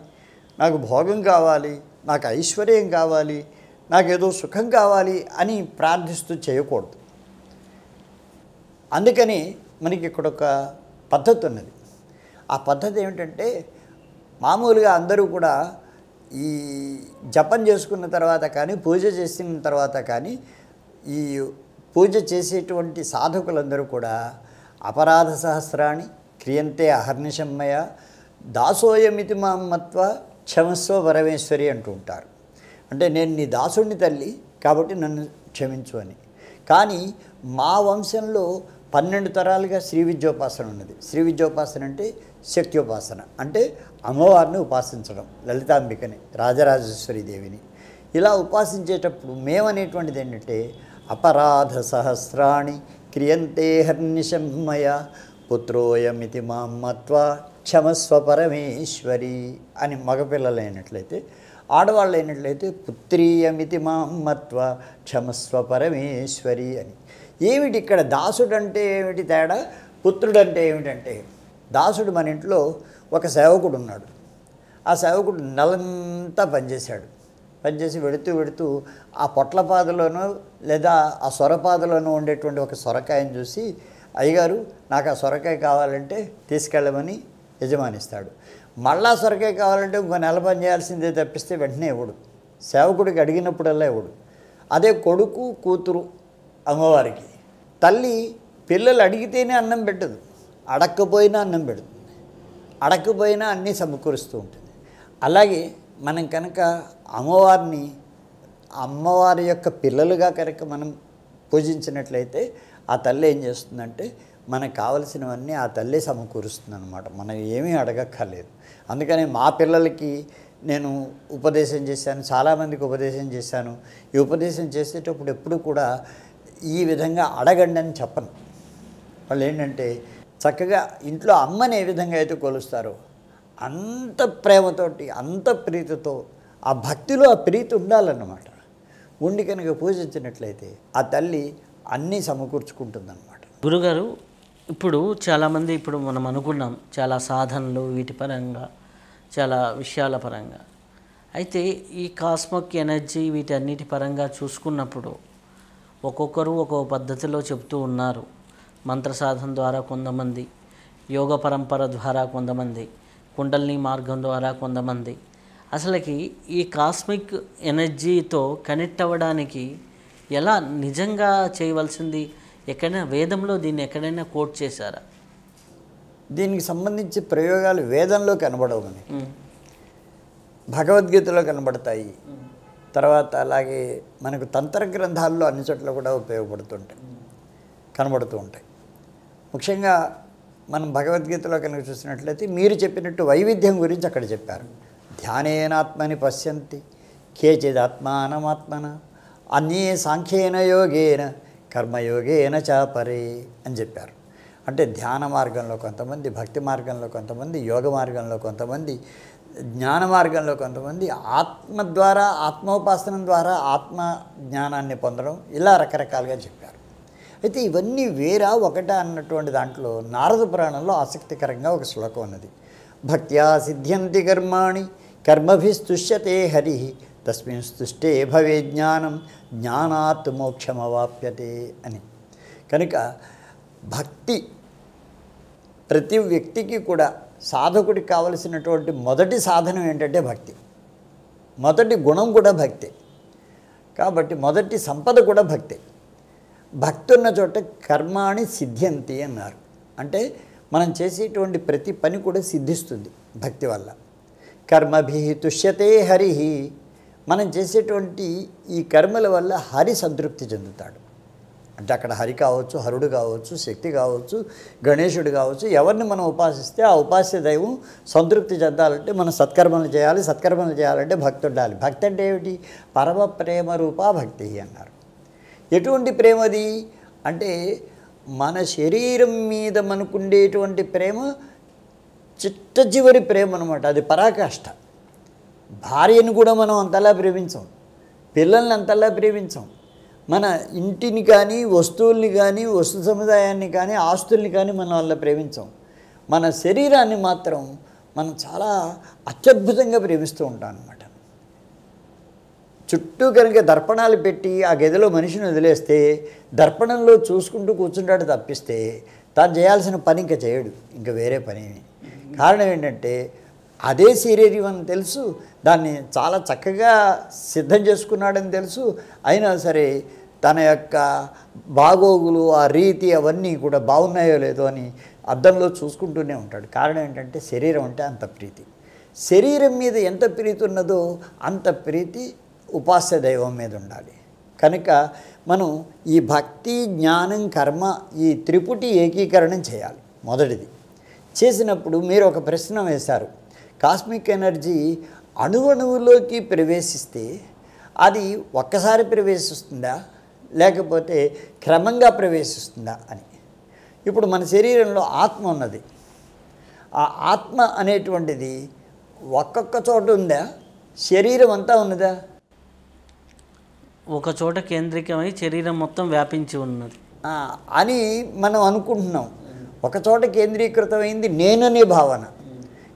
Speaker 2: నాకు భోగం కావాలి నాకు ఐశ్వర్యం కావాలి నాకేదో సుఖం కావాలి అని ప్రార్థిస్తూ చేయకూడదు అందుకని మనకి ఇక్కడ ఒక పద్ధతి ఉన్నది ఆ పద్ధతి ఏమిటంటే మామూలుగా అందరూ కూడా ఈ జపం చేసుకున్న తర్వాత కానీ పూజ చేసిన తర్వాత కానీ ఈ పూజ చేసేటువంటి సాధకులందరూ కూడా అపరాధ సహస్రాన్ని క్రియంతే అహర్నిశమ్మయ దాసోయమితి మామత్వ క్షమస్వ పరమేశ్వరి అంటూ ఉంటారు అంటే నేను నీ దాసుని తల్లి కాబట్టి నన్ను క్షమించు అని కానీ మా వంశంలో పన్నెండు తరాలుగా శ్రీ విద్యోపాసన ఉన్నది శ్రీ విద్యోపాసన అంటే శక్త్యోపాసన అంటే అమ్మవారిని ఉపాసించడం లలితాంబికని రాజరాజేశ్వరి దేవిని ఇలా ఉపాసించేటప్పుడు మేమనేటువంటిది ఏంటంటే అపరాధ సహస్రాణి క్రియంతే హర్నిశంహమయ పుత్రోయమితి మామత్వ క్షమస్వ పరమేశ్వరి అని మగపిల్లలు అయినట్లయితే ఆడవాళ్ళు అయినట్లయితే పుత్రీయమితి మామత్వ క్షమస్వ పరమేశ్వరి అని ఏమిటి ఇక్కడ దాసుడు అంటే ఏమిటి తేడా పుత్రుడు అంటే ఏమిటంటే దాసుడు మన ఇంట్లో ఒక సేవకుడు ఉన్నాడు ఆ సేవకుడు నెలంతా పనిచేశాడు పనిచేసి వెడుతూ వెడుతూ ఆ పొట్లపాదలోనో లేదా ఆ సొరపాదలోనూ ఉండేటువంటి ఒక సొరకాయను చూసి అయ్యగారు నాకు ఆ సొరకాయ కావాలంటే తీసుకెళ్ళమని యజమానిస్తాడు మళ్ళా సొరకాయ కావాలంటే ఇంకో నెల పని చేయాల్సిందే తప్పిస్తే వెంటనే ఇవ్వడు సేవకుడికి అడిగినప్పుడల్లా ఇవ్వడు అదే కొడుకు కూతురు అమ్మవారికి తల్లి పిల్లలు అడిగితేనే అన్నం పెట్టదు అడక్కపోయినా అన్నం పెడుతుంది అడక్కపోయినా అన్నీ సమకూరుస్తూ ఉంటుంది అలాగే మనం కనుక అమ్మవారిని అమ్మవారి యొక్క పిల్లలుగా కనుక మనం పూజించినట్లయితే ఆ తల్లి ఏం చేస్తుందంటే మనకు కావలసినవన్నీ ఆ తల్లి సమకూరుస్తుంది అనమాట మనం ఏమీ అడగక్కర్లేదు అందుకని మా పిల్లలకి నేను ఉపదేశం చేశాను చాలామందికి ఉపదేశం చేశాను ఈ ఉపదేశం చేసేటప్పుడు ఎప్పుడు కూడా ఈ విధంగా అడగండి అని చెప్పను వాళ్ళు ఏంటంటే చక్కగా ఇంట్లో అమ్మని ఏ విధంగా అయితే కొలుస్తారో అంత ప్రేమతోటి అంత ప్రీతితో ఆ భక్తిలో ఆ ప్రీతి ఉండాలన్నమాట ఉండి కనుక పూజించినట్లయితే ఆ తల్లి అన్నీ సమకూర్చుకుంటుందన్నమాట
Speaker 1: గురుగారు ఇప్పుడు చాలామంది ఇప్పుడు మనం అనుకున్నాం చాలా సాధనలు వీటి పరంగా చాలా విషయాల పరంగా అయితే ఈ కాస్మిక్ ఎనర్జీ వీటన్నిటి పరంగా చూసుకున్నప్పుడు ఒక్కొక్కరు ఒక్కొక్క పద్ధతిలో చెప్తూ ఉన్నారు మంత్ర సాధన ద్వారా కొంతమంది యోగ పరంపర ద్వారా కొంతమంది కుండల్ని మార్గం ద్వారా కొంతమంది అసలుకి ఈ కాస్మిక్ ఎనర్జీతో కనెక్ట్ అవ్వడానికి ఎలా నిజంగా చేయవలసింది ఎక్కడైనా వేదంలో దీన్ని ఎక్కడైనా కోట్ చేశారా
Speaker 2: దీనికి సంబంధించి ప్రయోగాలు వేదంలో కనబడవు భగవద్గీతలో కనబడతాయి తర్వాత అలాగే మనకు తంత్ర గ్రంథాల్లో అన్ని చోట్ల కూడా ఉపయోగపడుతుంటాయి కనబడుతూ ఉంటాయి ముఖ్యంగా మనం భగవద్గీతలో కనుక చూసినట్లయితే మీరు చెప్పినట్టు వైవిధ్యం గురించి అక్కడ చెప్పారు ధ్యానేనాత్మని పశ్యంతి కేచిదాత్మానమాత్మన అన్యే సాంఖ్యేన యోగేన కర్మయోగేన చాపరే అని చెప్పారు అంటే ధ్యాన మార్గంలో కొంతమంది భక్తి మార్గంలో కొంతమంది యోగ మార్గంలో కొంతమంది జ్ఞాన మార్గంలో కొంతమంది ఆత్మ ద్వారా ఆత్మోపాసనం ద్వారా ఆత్మ జ్ఞానాన్ని పొందడం ఇలా రకరకాలుగా చెప్పారు అయితే ఇవన్నీ వేరా ఒకట అన్నటువంటి దాంట్లో నారద పురాణంలో ఆసక్తికరంగా ఒక శ్లోకం ఉన్నది భక్త్యా సిద్ధ్యంతి కర్మాణి కర్మభిస్తుష్యతే హరి తస్మిన్ స్తుష్టే భవే జ్ఞానం జ్ఞానాత్ మోక్షమవాప్యతే అని కనుక భక్తి ప్రతి వ్యక్తికి కూడా సాధకుడికి కావలసినటువంటి మొదటి సాధనం ఏంటంటే భక్తి మొదటి గుణం కూడా భక్తే కాబట్టి మొదటి సంపద కూడా భక్తే భక్తి ఉన్న చోట కర్మాణి సిద్ధ్యంతి అన్నారు అంటే మనం చేసేటువంటి ప్రతి పని కూడా సిద్ధిస్తుంది భక్తి వల్ల కర్మభి తుష్యతే హరి మనం చేసేటువంటి ఈ కర్మల వల్ల హరి సంతృప్తి చెందుతాడు అంటే అక్కడ హరి కావచ్చు హరుడు కావచ్చు శక్తి కావచ్చు గణేశుడు కావచ్చు ఎవరిని మనం ఉపాసిస్తే ఆ ఉపాస్య దైవం సంతృప్తి చెందాలంటే మనం సత్కర్మలు చేయాలి సత్కర్మలు చేయాలంటే భక్తి ఉండాలి భక్తి అంటే ఏమిటి పరమ ప్రేమ రూపా భక్తి అన్నారు ఎటువంటి ప్రేమది అంటే మన శరీరం మీద మనకుండేటువంటి ప్రేమ చిట్ట చివరి ప్రేమ అనమాట అది పరాకాష్ట భార్యను కూడా మనం అంతలా ప్రేమించాం పిల్లల్ని అంతలా ప్రేమించాం మన ఇంటిని కానీ వస్తువుల్ని కానీ వస్తు సముదాయాన్ని కానీ ఆస్తుల్ని కానీ మనం వాళ్ళ ప్రేమించాం మన శరీరాన్ని మాత్రం మనం చాలా అత్యద్భుతంగా ప్రేమిస్తూ ఉంటాం అనమాట చుట్టూ కనుక దర్పణాలు పెట్టి ఆ గదిలో మనిషిని వదిలేస్తే దర్పణంలో చూసుకుంటూ కూర్చుంటాడు తప్పిస్తే తాను చేయాల్సిన పని ఇంకా చేయడు ఇంకా వేరే పని కారణం ఏంటంటే అదే శరీరం అని తెలుసు దాన్ని చాలా చక్కగా సిద్ధం చేసుకున్నాడని తెలుసు అయినా సరే తన యొక్క బాగోగులు ఆ రీతి అవన్నీ కూడా బాగున్నాయో లేదో అని అర్థంలో చూసుకుంటూనే ఉంటాడు కారణం ఏంటంటే శరీరం అంటే అంత ప్రీతి శరీరం మీద ఎంత ప్రీతి ఉన్నదో అంత ప్రీతి ఉపాస దైవం మీద ఉండాలి కనుక మనం ఈ భక్తి జ్ఞానం కర్మ ఈ త్రిపుటి ఏకీకరణం చేయాలి మొదటిది చేసినప్పుడు మీరు ఒక ప్రశ్న వేశారు కాస్మిక్ ఎనర్జీ అణువణువులోకి ప్రవేశిస్తే అది ఒక్కసారి ప్రవేశిస్తుందా లేకపోతే క్రమంగా ప్రవేశిస్తుందా అని ఇప్పుడు మన శరీరంలో ఆత్మ ఉన్నది ఆ ఆత్మ అనేటువంటిది ఒక్కొక్క చోట ఉందా శరీరం అంతా ఉన్నదా ఒక చోట కేంద్రీకమై శరీరం మొత్తం వ్యాపించి ఉన్నది అని మనం అనుకుంటున్నాం ఒక చోట కేంద్రీకృతమైంది నేననే భావన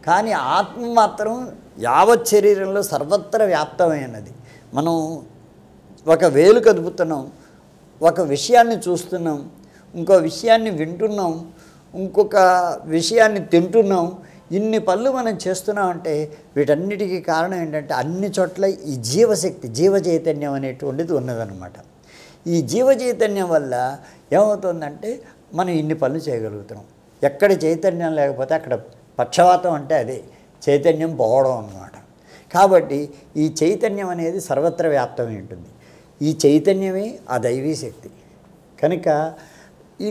Speaker 2: కానీ ఆత్మ మాత్రం యావత్ శరీరంలో సర్వత్ర వ్యాప్తమైనది మనం ఒక వేలు కదుపుతున్నాం ఒక విషయాన్ని చూస్తున్నాం ఇంకో విషయాన్ని వింటున్నాం ఇంకొక విషయాన్ని తింటున్నాం ఇన్ని పనులు మనం చేస్తున్నామంటే వీటన్నిటికీ కారణం ఏంటంటే అన్ని చోట్ల ఈ జీవశక్తి జీవ చైతన్యం అనేటువంటిది ఉన్నదన్నమాట ఈ జీవ చైతన్యం వల్ల ఏమవుతుందంటే మనం ఇన్ని పనులు చేయగలుగుతున్నాం ఎక్కడ చైతన్యం లేకపోతే అక్కడ పక్షవాతం అంటే అదే చైతన్యం పోవడం అన్నమాట కాబట్టి ఈ చైతన్యం అనేది సర్వత్ర వ్యాప్తమై ఉంటుంది ఈ చైతన్యమే ఆ దైవీ శక్తి కనుక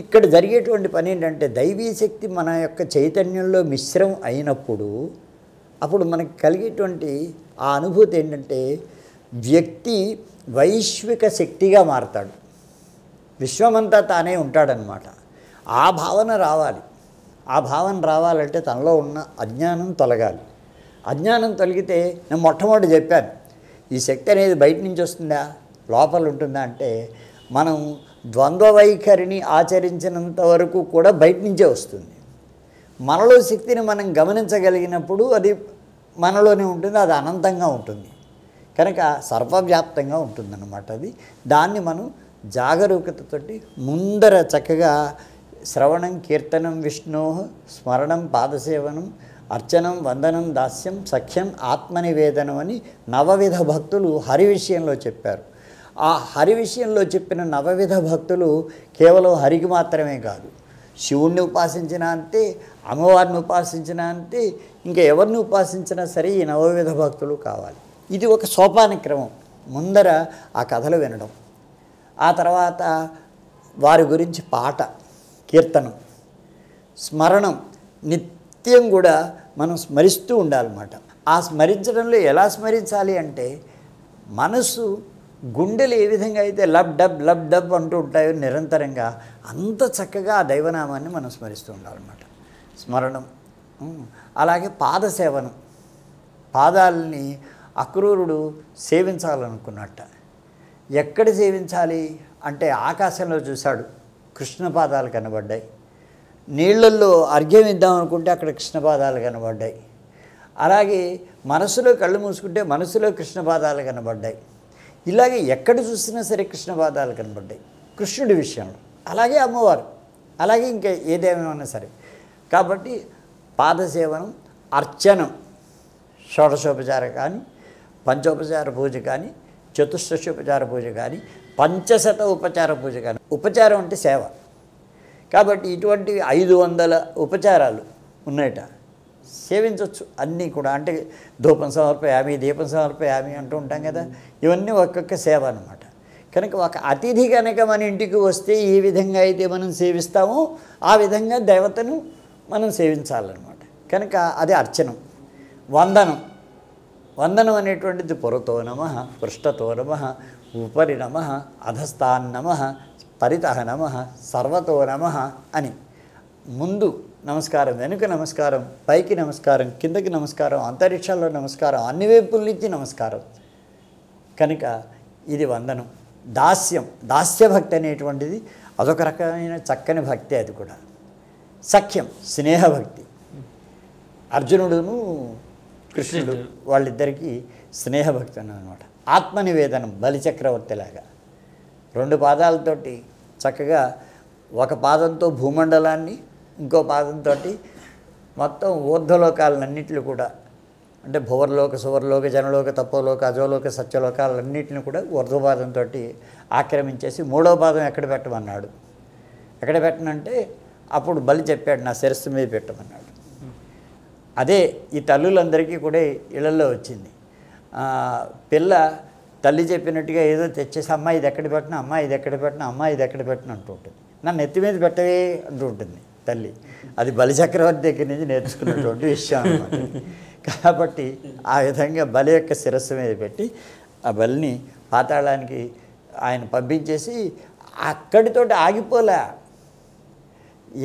Speaker 2: ఇక్కడ జరిగేటువంటి పని ఏంటంటే దైవీ శక్తి మన యొక్క చైతన్యంలో మిశ్రం అయినప్పుడు అప్పుడు మనకు కలిగేటువంటి ఆ అనుభూతి ఏంటంటే వ్యక్తి వైశ్విక శక్తిగా మారతాడు విశ్వమంతా తానే ఉంటాడనమాట ఆ భావన రావాలి ఆ భావన రావాలంటే తనలో ఉన్న అజ్ఞానం తొలగాలి అజ్ఞానం తొలగితే నేను మొట్టమొదటి చెప్పాను ఈ శక్తి అనేది బయట నుంచి వస్తుందా లోపల ఉంటుందా అంటే మనం ద్వంద్వ వైఖరిని ఆచరించినంత వరకు కూడా బయట నుంచే వస్తుంది మనలో శక్తిని మనం గమనించగలిగినప్పుడు అది మనలోనే ఉంటుంది అది అనంతంగా ఉంటుంది కనుక సర్వవ్యాప్తంగా ఉంటుందన్నమాట అది దాన్ని మనం జాగరూకతతోటి ముందర చక్కగా శ్రవణం కీర్తనం విష్ణో స్మరణం పాదసేవనం అర్చనం వందనం దాస్యం సఖ్యం ఆత్మనివేదనం అని నవవిధ భక్తులు హరి విషయంలో చెప్పారు ఆ హరి విషయంలో చెప్పిన నవవిధ భక్తులు కేవలం హరికి మాత్రమే కాదు శివుణ్ణి ఉపాసించినా అంతే అమ్మవారిని ఉపాసించినా అంతే ఇంకా ఎవరిని ఉపాసించినా సరే ఈ నవవిధ భక్తులు కావాలి ఇది ఒక సోపానక్రమం ముందర ఆ కథలు వినడం ఆ తర్వాత వారి గురించి పాట కీర్తనం స్మరణం నిత్యం కూడా మనం స్మరిస్తూ ఉండాలన్నమాట ఆ స్మరించడంలో ఎలా స్మరించాలి అంటే మనసు గుండెలు ఏ విధంగా అయితే లబ్ డబ్ లబ్ డబ్ అంటూ ఉంటాయో నిరంతరంగా అంత చక్కగా ఆ దైవనామాన్ని మనం స్మరిస్తూ ఉండాలన్నమాట స్మరణం అలాగే పాదసేవనం పాదాలని అక్రూరుడు సేవించాలనుకున్నట్ట ఎక్కడ సేవించాలి అంటే ఆకాశంలో చూశాడు కృష్ణ పాదాలు కనబడ్డాయి నీళ్ళల్లో అర్ఘ్యం ఇద్దాం అనుకుంటే అక్కడ కృష్ణపాదాలు కనబడ్డాయి అలాగే మనసులో కళ్ళు మూసుకుంటే మనసులో కృష్ణపాదాలు కనబడ్డాయి ఇలాగే ఎక్కడ చూసినా సరే కృష్ణపాదాలు కనబడ్డాయి కృష్ణుడి విషయంలో అలాగే అమ్మవారు అలాగే ఇంకా ఏదేమైనా సరే కాబట్టి పాదసేవనం అర్చనం షోడశోపచార కానీ పంచోపచార పూజ కానీ చతుష్టోపచార పూజ కానీ పంచశత ఉపచార పూజ కానీ ఉపచారం అంటే సేవ కాబట్టి ఇటువంటి ఐదు వందల ఉపచారాలు ఉన్నాయట సేవించవచ్చు అన్నీ కూడా అంటే ధూపం సమర్పయామి దీపం సమర్పయామి అంటూ ఉంటాం కదా ఇవన్నీ ఒక్కొక్క సేవ అనమాట కనుక ఒక అతిథి కనుక మన ఇంటికి వస్తే ఏ విధంగా అయితే మనం సేవిస్తామో ఆ విధంగా దేవతను మనం సేవించాలన్నమాట కనుక అది అర్చనం వందనం వందనం అనేటువంటిది పురతో నమ పృష్ఠతో నమ ఉపరి నమ అధస్థాన్నమ పరిత నమ సర్వతో నమ అని ముందు నమస్కారం వెనుక నమస్కారం పైకి నమస్కారం కిందకి నమస్కారం అంతరిక్షంలో నమస్కారం అన్ని వైపుల నుంచి నమస్కారం కనుక ఇది వందనం దాస్యం దాస్యభక్తి అనేటువంటిది అదొక రకమైన చక్కని భక్తి అది కూడా సఖ్యం స్నేహభక్తి అర్జునుడును కృష్ణుడు వాళ్ళిద్దరికీ స్నేహభక్తి అనమాట ఆత్మనివేదనం బలిచక్రవర్తిలాగా రెండు పాదాలతోటి చక్కగా ఒక పాదంతో భూమండలాన్ని ఇంకో పాదంతో మొత్తం ఊర్ధ్వలోకాలన్నింటిని కూడా అంటే భువర్లోక సువర్లోక జనలోక తప్పోలోక అజోలోక సత్యలోకాలన్నింటిని కూడా ఊర్ధ్వపాదంతో ఆక్రమించేసి మూడో పాదం ఎక్కడ పెట్టమన్నాడు ఎక్కడ పెట్టనంటే అప్పుడు బలి చెప్పాడు నా శిరస్సు మీద పెట్టమన్నాడు అదే ఈ తల్లులందరికీ కూడా ఇళ్లలో వచ్చింది పిల్ల తల్లి చెప్పినట్టుగా ఏదో తెచ్చేసి అమ్మాయి ఇది ఎక్కడ పెట్టిన అమ్మాయి ఇది ఎక్కడ పెట్టిన అమ్మాయి ఇది ఎక్కడ పెట్టిన అంటూ ఉంటుంది నన్ను ఎత్తి మీద పెట్టవే అంటూ ఉంటుంది తల్లి అది బలిచక్రవర్తి దగ్గర నుంచి నేర్చుకున్నటువంటి విషయం అనమాట కాబట్టి ఆ విధంగా బలి యొక్క శిరస్సు మీద పెట్టి ఆ బలిని పాతాళానికి ఆయన పంపించేసి అక్కడితో ఆగిపోలే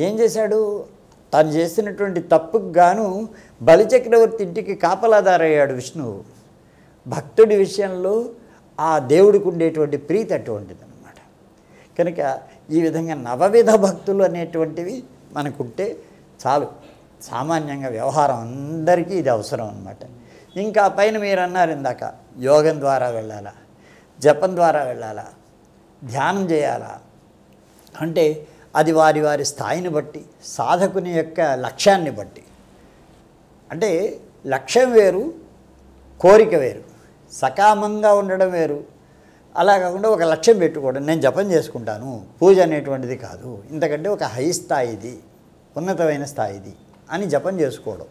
Speaker 2: ఏం చేశాడు తను చేసినటువంటి తప్పుకు గాను బలిచక్రవర్తి ఇంటికి కాపలాదారయ్యాడు విష్ణువు భక్తుడి విషయంలో ఆ దేవుడికి ఉండేటువంటి ప్రీతి అటువంటిది అనమాట కనుక ఈ విధంగా నవవిధ భక్తులు అనేటువంటివి మనకుంటే చాలు సామాన్యంగా వ్యవహారం అందరికీ ఇది అవసరం అనమాట ఇంకా పైన మీరు అన్నారు ఇందాక యోగం ద్వారా వెళ్ళాలా జపం ద్వారా వెళ్ళాలా ధ్యానం చేయాలా అంటే అది వారి వారి స్థాయిని బట్టి సాధకుని యొక్క లక్ష్యాన్ని బట్టి అంటే లక్ష్యం వేరు కోరిక వేరు సకామంగా ఉండడం వేరు అలా కాకుండా ఒక లక్ష్యం పెట్టుకోవడం నేను జపం చేసుకుంటాను పూజ అనేటువంటిది కాదు ఇంతకంటే ఒక హై స్థాయిది ఉన్నతమైన స్థాయిది అని జపం చేసుకోవడం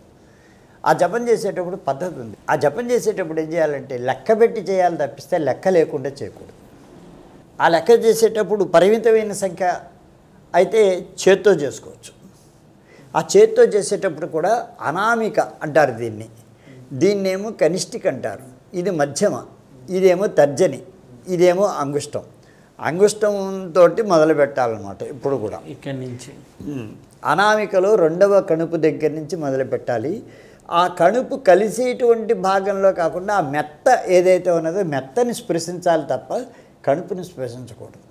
Speaker 2: ఆ జపం చేసేటప్పుడు పద్ధతి ఉంది ఆ జపం చేసేటప్పుడు ఏం చేయాలంటే లెక్క పెట్టి చేయాలి తప్పిస్తే లెక్క లేకుండా చేయకూడదు ఆ లెక్క చేసేటప్పుడు పరిమితమైన సంఖ్య అయితే చేత్తో చేసుకోవచ్చు ఆ చేత్తో చేసేటప్పుడు కూడా అనామిక అంటారు దీన్ని దీన్నేమో కనిష్టిక్ అంటారు ఇది మధ్యమ ఇదేమో తర్జని ఇదేమో అంగుష్టం అంగుష్టంతో మొదలు పెట్టాలన్నమాట ఇప్పుడు కూడా ఇక్కడి నుంచి అనామికలో రెండవ కణుపు దగ్గర నుంచి మొదలు పెట్టాలి ఆ కణుపు కలిసేటువంటి భాగంలో కాకుండా ఆ మెత్త ఏదైతే ఉన్నదో మెత్తని స్పృశించాలి తప్ప కణుపుని స్పృశించకూడదు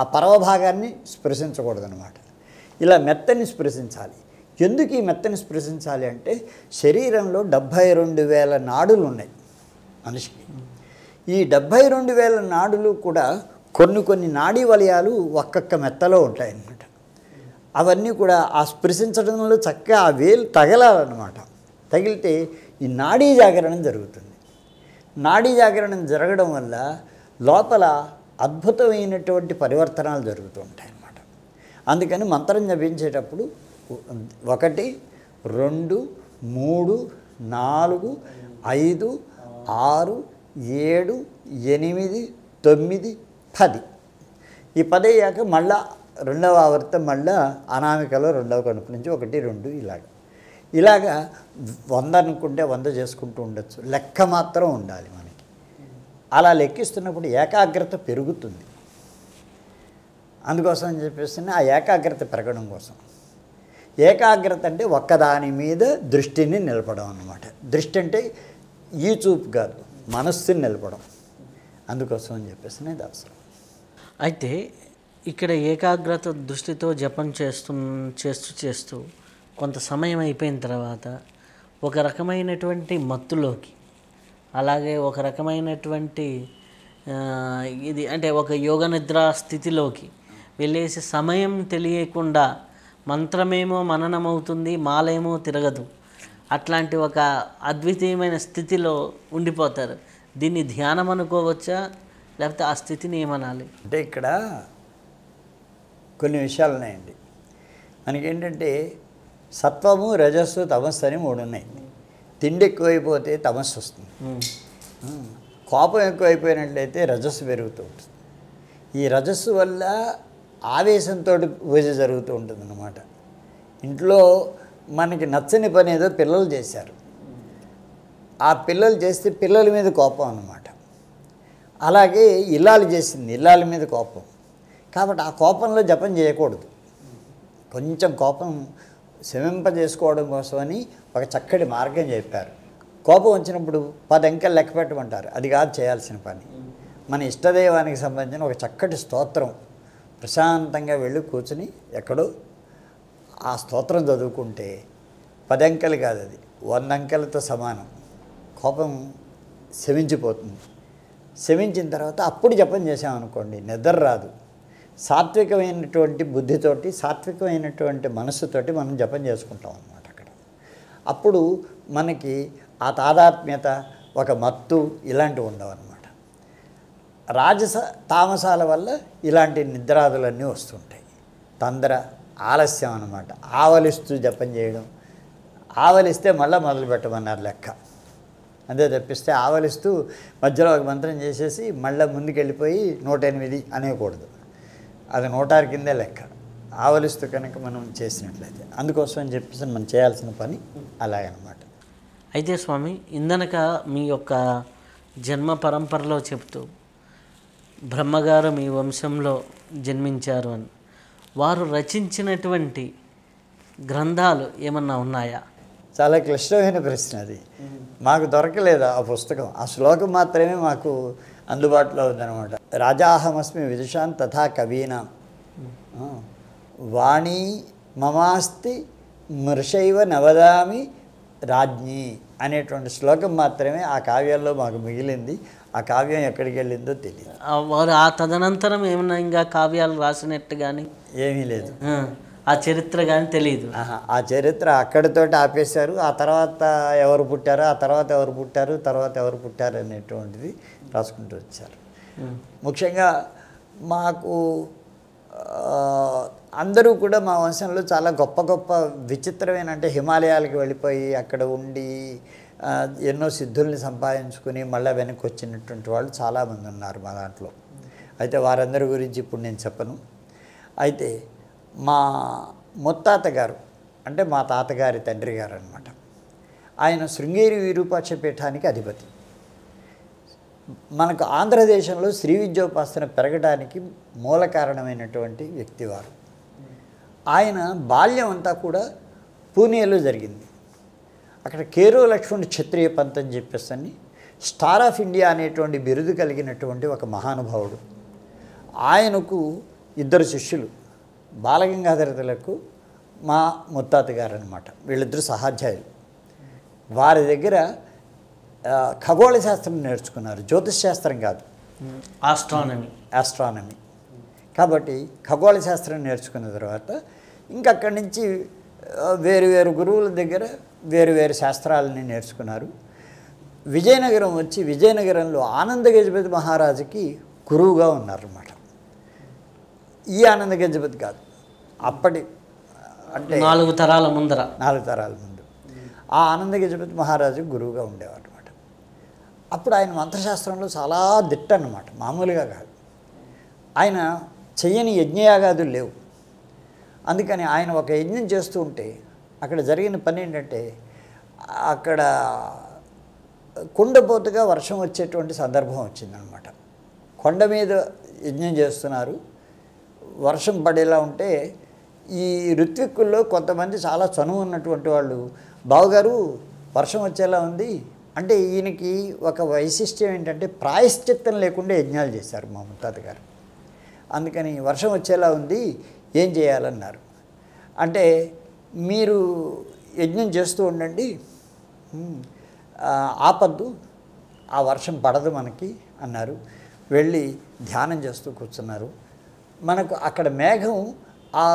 Speaker 2: ఆ పర్వభాగాన్ని స్పృశించకూడదు అనమాట ఇలా మెత్తని స్పృశించాలి ఎందుకు ఈ మెత్తని స్పృశించాలి అంటే శరీరంలో డెబ్భై రెండు వేల నాడులు ఉన్నాయి మనిషికి ఈ డెబ్భై రెండు వేల నాడులు కూడా కొన్ని కొన్ని నాడీ వలయాలు ఒక్కొక్క మెత్తలో ఉంటాయన్నమాట అవన్నీ కూడా ఆ స్పృశించడంలో చక్కగా ఆ వేలు తగలాలన్నమాట తగిలితే ఈ నాడీ జాగరణం జరుగుతుంది నాడీ జాగరణం జరగడం వల్ల లోపల అద్భుతమైనటువంటి పరివర్తనాలు జరుగుతూ ఉంటాయన్నమాట అందుకని మంత్రం జపించేటప్పుడు ఒకటి రెండు మూడు నాలుగు ఐదు ఆరు ఏడు ఎనిమిది తొమ్మిది పది ఈ పది అయ్యాక మళ్ళా రెండవ ఆవర్తం మళ్ళా అనామికలో రెండవ కడుపు నుంచి ఒకటి రెండు ఇలాగ ఇలాగా వంద అనుకుంటే వంద చేసుకుంటూ ఉండొచ్చు లెక్క మాత్రం ఉండాలి మనకి అలా లెక్కిస్తున్నప్పుడు ఏకాగ్రత పెరుగుతుంది అందుకోసం అని చెప్పేసి ఆ ఏకాగ్రత పెరగడం కోసం ఏకాగ్రత అంటే ఒక్కదాని మీద దృష్టిని నిలపడం అనమాట దృష్టి అంటే ఈ చూపు కాదు మనస్సుని నిలపడం అందుకోసం అని చెప్పేసి నేను అవసరం
Speaker 1: అయితే ఇక్కడ ఏకాగ్రత దృష్టితో జపం చేస్తు చేస్తూ చేస్తూ కొంత సమయం అయిపోయిన తర్వాత ఒక రకమైనటువంటి మత్తులోకి అలాగే ఒక రకమైనటువంటి ఇది అంటే ఒక యోగ నిద్ర స్థితిలోకి వెళ్ళేసి సమయం తెలియకుండా మంత్రమేమో మననమవుతుంది మాలేమో తిరగదు అట్లాంటి ఒక అద్వితీయమైన స్థితిలో ఉండిపోతారు దీన్ని ధ్యానం అనుకోవచ్చా లేకపోతే ఆ స్థితిని ఏమనాలి అంటే ఇక్కడ
Speaker 2: కొన్ని విషయాలు ఉన్నాయండి మనకేంటంటే సత్వము రజస్సు తమస్సు అని మూడు ఉన్నాయండి తిండి ఎక్కువైపోతే తమస్సు వస్తుంది కోపం ఎక్కువైపోయినట్లయితే రజస్సు పెరుగుతూ ఉంటుంది ఈ రజస్సు వల్ల ఆవేశంతో పూజ జరుగుతూ ఉంటుంది అన్నమాట ఇంట్లో మనకి నచ్చని పని ఏదో పిల్లలు చేశారు ఆ పిల్లలు చేస్తే పిల్లల మీద కోపం అనమాట అలాగే ఇల్లాలు చేసింది ఇల్లాల మీద కోపం కాబట్టి ఆ కోపంలో జపం చేయకూడదు కొంచెం కోపం శమింపజేసుకోవడం కోసమని ఒక చక్కటి మార్గం చెప్పారు కోపం వచ్చినప్పుడు పది అంకెలు లెక్క పెట్టమంటారు అది కాదు చేయాల్సిన పని మన ఇష్టదైవానికి సంబంధించిన ఒక చక్కటి స్తోత్రం ప్రశాంతంగా వెళ్ళి కూర్చుని ఎక్కడో ఆ స్తోత్రం చదువుకుంటే పది అంకెలు కాదు అది వంద అంకెలతో సమానం కోపం శమించిపోతుంది శమించిన తర్వాత అప్పుడు జపం చేసామనుకోండి నిద్ర రాదు సాత్వికమైనటువంటి బుద్ధితోటి సాత్వికమైనటువంటి మనస్సుతోటి మనం జపం చేసుకుంటాం అన్నమాట అక్కడ అప్పుడు మనకి ఆ తాదాత్మ్యత ఒక మత్తు ఇలాంటివి ఉండవు రాజస తామసాల వల్ల ఇలాంటి నిద్రాదులన్నీ వస్తుంటాయి తొందర ఆలస్యం అనమాట ఆవలిస్తూ జపం చేయడం ఆవలిస్తే మళ్ళీ మొదలు పెట్టమన్నారు లెక్క అంతే తప్పిస్తే ఆవలిస్తూ మధ్యలో ఒక మంత్రం చేసేసి మళ్ళీ ముందుకెళ్ళిపోయి నూట ఎనిమిది అనేకూడదు అది నూటారు కిందే లెక్క ఆవలిస్తూ కనుక మనం చేసినట్లయితే అందుకోసం అని చెప్పేసి మనం చేయాల్సిన పని అలాగనమాట అయితే
Speaker 1: స్వామి ఇందనక మీ యొక్క జన్మ పరంపరలో చెప్తూ బ్రహ్మగారు మీ వంశంలో జన్మించారు అని వారు రచించినటువంటి
Speaker 2: గ్రంథాలు ఏమన్నా ఉన్నాయా చాలా క్లిష్టమైన ప్రశ్న అది మాకు దొరకలేదు ఆ పుస్తకం ఆ శ్లోకం మాత్రమే మాకు అందుబాటులో ఉందన్నమాట రాజాహమస్మి విదుషాన్ తథా కవీనా వాణి మమాస్తి మృషైవ నవదామి రాజ్ఞి అనేటువంటి శ్లోకం మాత్రమే ఆ కావ్యంలో మాకు మిగిలింది ఆ కావ్యం ఎక్కడికి వెళ్ళిందో తెలియదు
Speaker 1: వారు ఆ తదనంతరం ఏమైనా ఇంకా కావ్యాలు రాసినట్టు కానీ
Speaker 2: ఏమీ లేదు ఆ చరిత్ర కానీ తెలియదు ఆ చరిత్ర అక్కడితో ఆపేశారు ఆ తర్వాత ఎవరు పుట్టారు ఆ తర్వాత ఎవరు పుట్టారు తర్వాత ఎవరు పుట్టారు అనేటువంటిది రాసుకుంటూ వచ్చారు ముఖ్యంగా మాకు అందరూ కూడా మా వంశంలో చాలా గొప్ప గొప్ప విచిత్రమైన అంటే హిమాలయాలకు వెళ్ళిపోయి అక్కడ ఉండి ఎన్నో సిద్ధుల్ని సంపాదించుకుని మళ్ళీ వెనక్కి వచ్చినటువంటి వాళ్ళు చాలామంది ఉన్నారు మా దాంట్లో అయితే వారందరి గురించి ఇప్పుడు నేను చెప్పను అయితే మా ముత్తాత గారు అంటే మా తాతగారి తండ్రి గారు అనమాట ఆయన శృంగేరి విరూపాక్ష పీఠానికి అధిపతి మనకు ఆంధ్రదేశంలో శ్రీ విద్యోపాసన పెరగడానికి మూల కారణమైనటువంటి వ్యక్తి వారు ఆయన బాల్యం అంతా కూడా పూణేలో జరిగింది అక్కడ కేరో లక్ష్మణ్ క్షత్రియ పంత్ అని చెప్పేసి స్టార్ ఆఫ్ ఇండియా అనేటువంటి బిరుదు కలిగినటువంటి ఒక మహానుభావుడు ఆయనకు ఇద్దరు శిష్యులు బాలగంగాధర తిలకు మా ముత్తాత గారు అనమాట వీళ్ళిద్దరు సహాధ్యాయులు వారి దగ్గర ఖగోళ శాస్త్రం నేర్చుకున్నారు జ్యోతిష్ శాస్త్రం కాదు ఆస్ట్రానమీ ఆస్ట్రానమీ కాబట్టి ఖగోళ శాస్త్రం నేర్చుకున్న తర్వాత ఇంకక్కడి అక్కడి నుంచి వేరు వేరు గురువుల దగ్గర వేరు వేరు శాస్త్రాలని నేర్చుకున్నారు విజయనగరం వచ్చి విజయనగరంలో ఆనంద గజపతి మహారాజుకి గురువుగా ఉన్నారన్నమాట ఈ ఆనంద గజపతి కాదు అప్పటి అంటే నాలుగు తరాల ముందర నాలుగు తరాల ముందు ఆ ఆనంద గజపతి మహారాజు గురువుగా ఉండేవారు అనమాట అప్పుడు ఆయన మంత్రశాస్త్రంలో చాలా దిట్ట అనమాట మామూలుగా కాదు ఆయన చెయ్యని యజ్ఞయాగాదులు లేవు అందుకని ఆయన ఒక యజ్ఞం చేస్తూ ఉంటే అక్కడ జరిగిన పని ఏంటంటే అక్కడ కుండపోతుగా వర్షం వచ్చేటువంటి సందర్భం వచ్చిందనమాట కొండ మీద యజ్ఞం చేస్తున్నారు వర్షం పడేలా ఉంటే ఈ ఋత్విక్కుల్లో కొంతమంది చాలా చనువు ఉన్నటువంటి వాళ్ళు బావగారు వర్షం వచ్చేలా ఉంది అంటే ఈయనకి ఒక వైశిష్ట్యం ఏంటంటే ప్రాయశ్చిత్తం లేకుండా యజ్ఞాలు చేశారు మా ముత్తాత గారు అందుకని వర్షం వచ్చేలా ఉంది ఏం చేయాలన్నారు అంటే మీరు యజ్ఞం చేస్తూ ఉండండి ఆపద్దు ఆ వర్షం పడదు మనకి అన్నారు వెళ్ళి ధ్యానం చేస్తూ కూర్చున్నారు మనకు అక్కడ మేఘం ఆ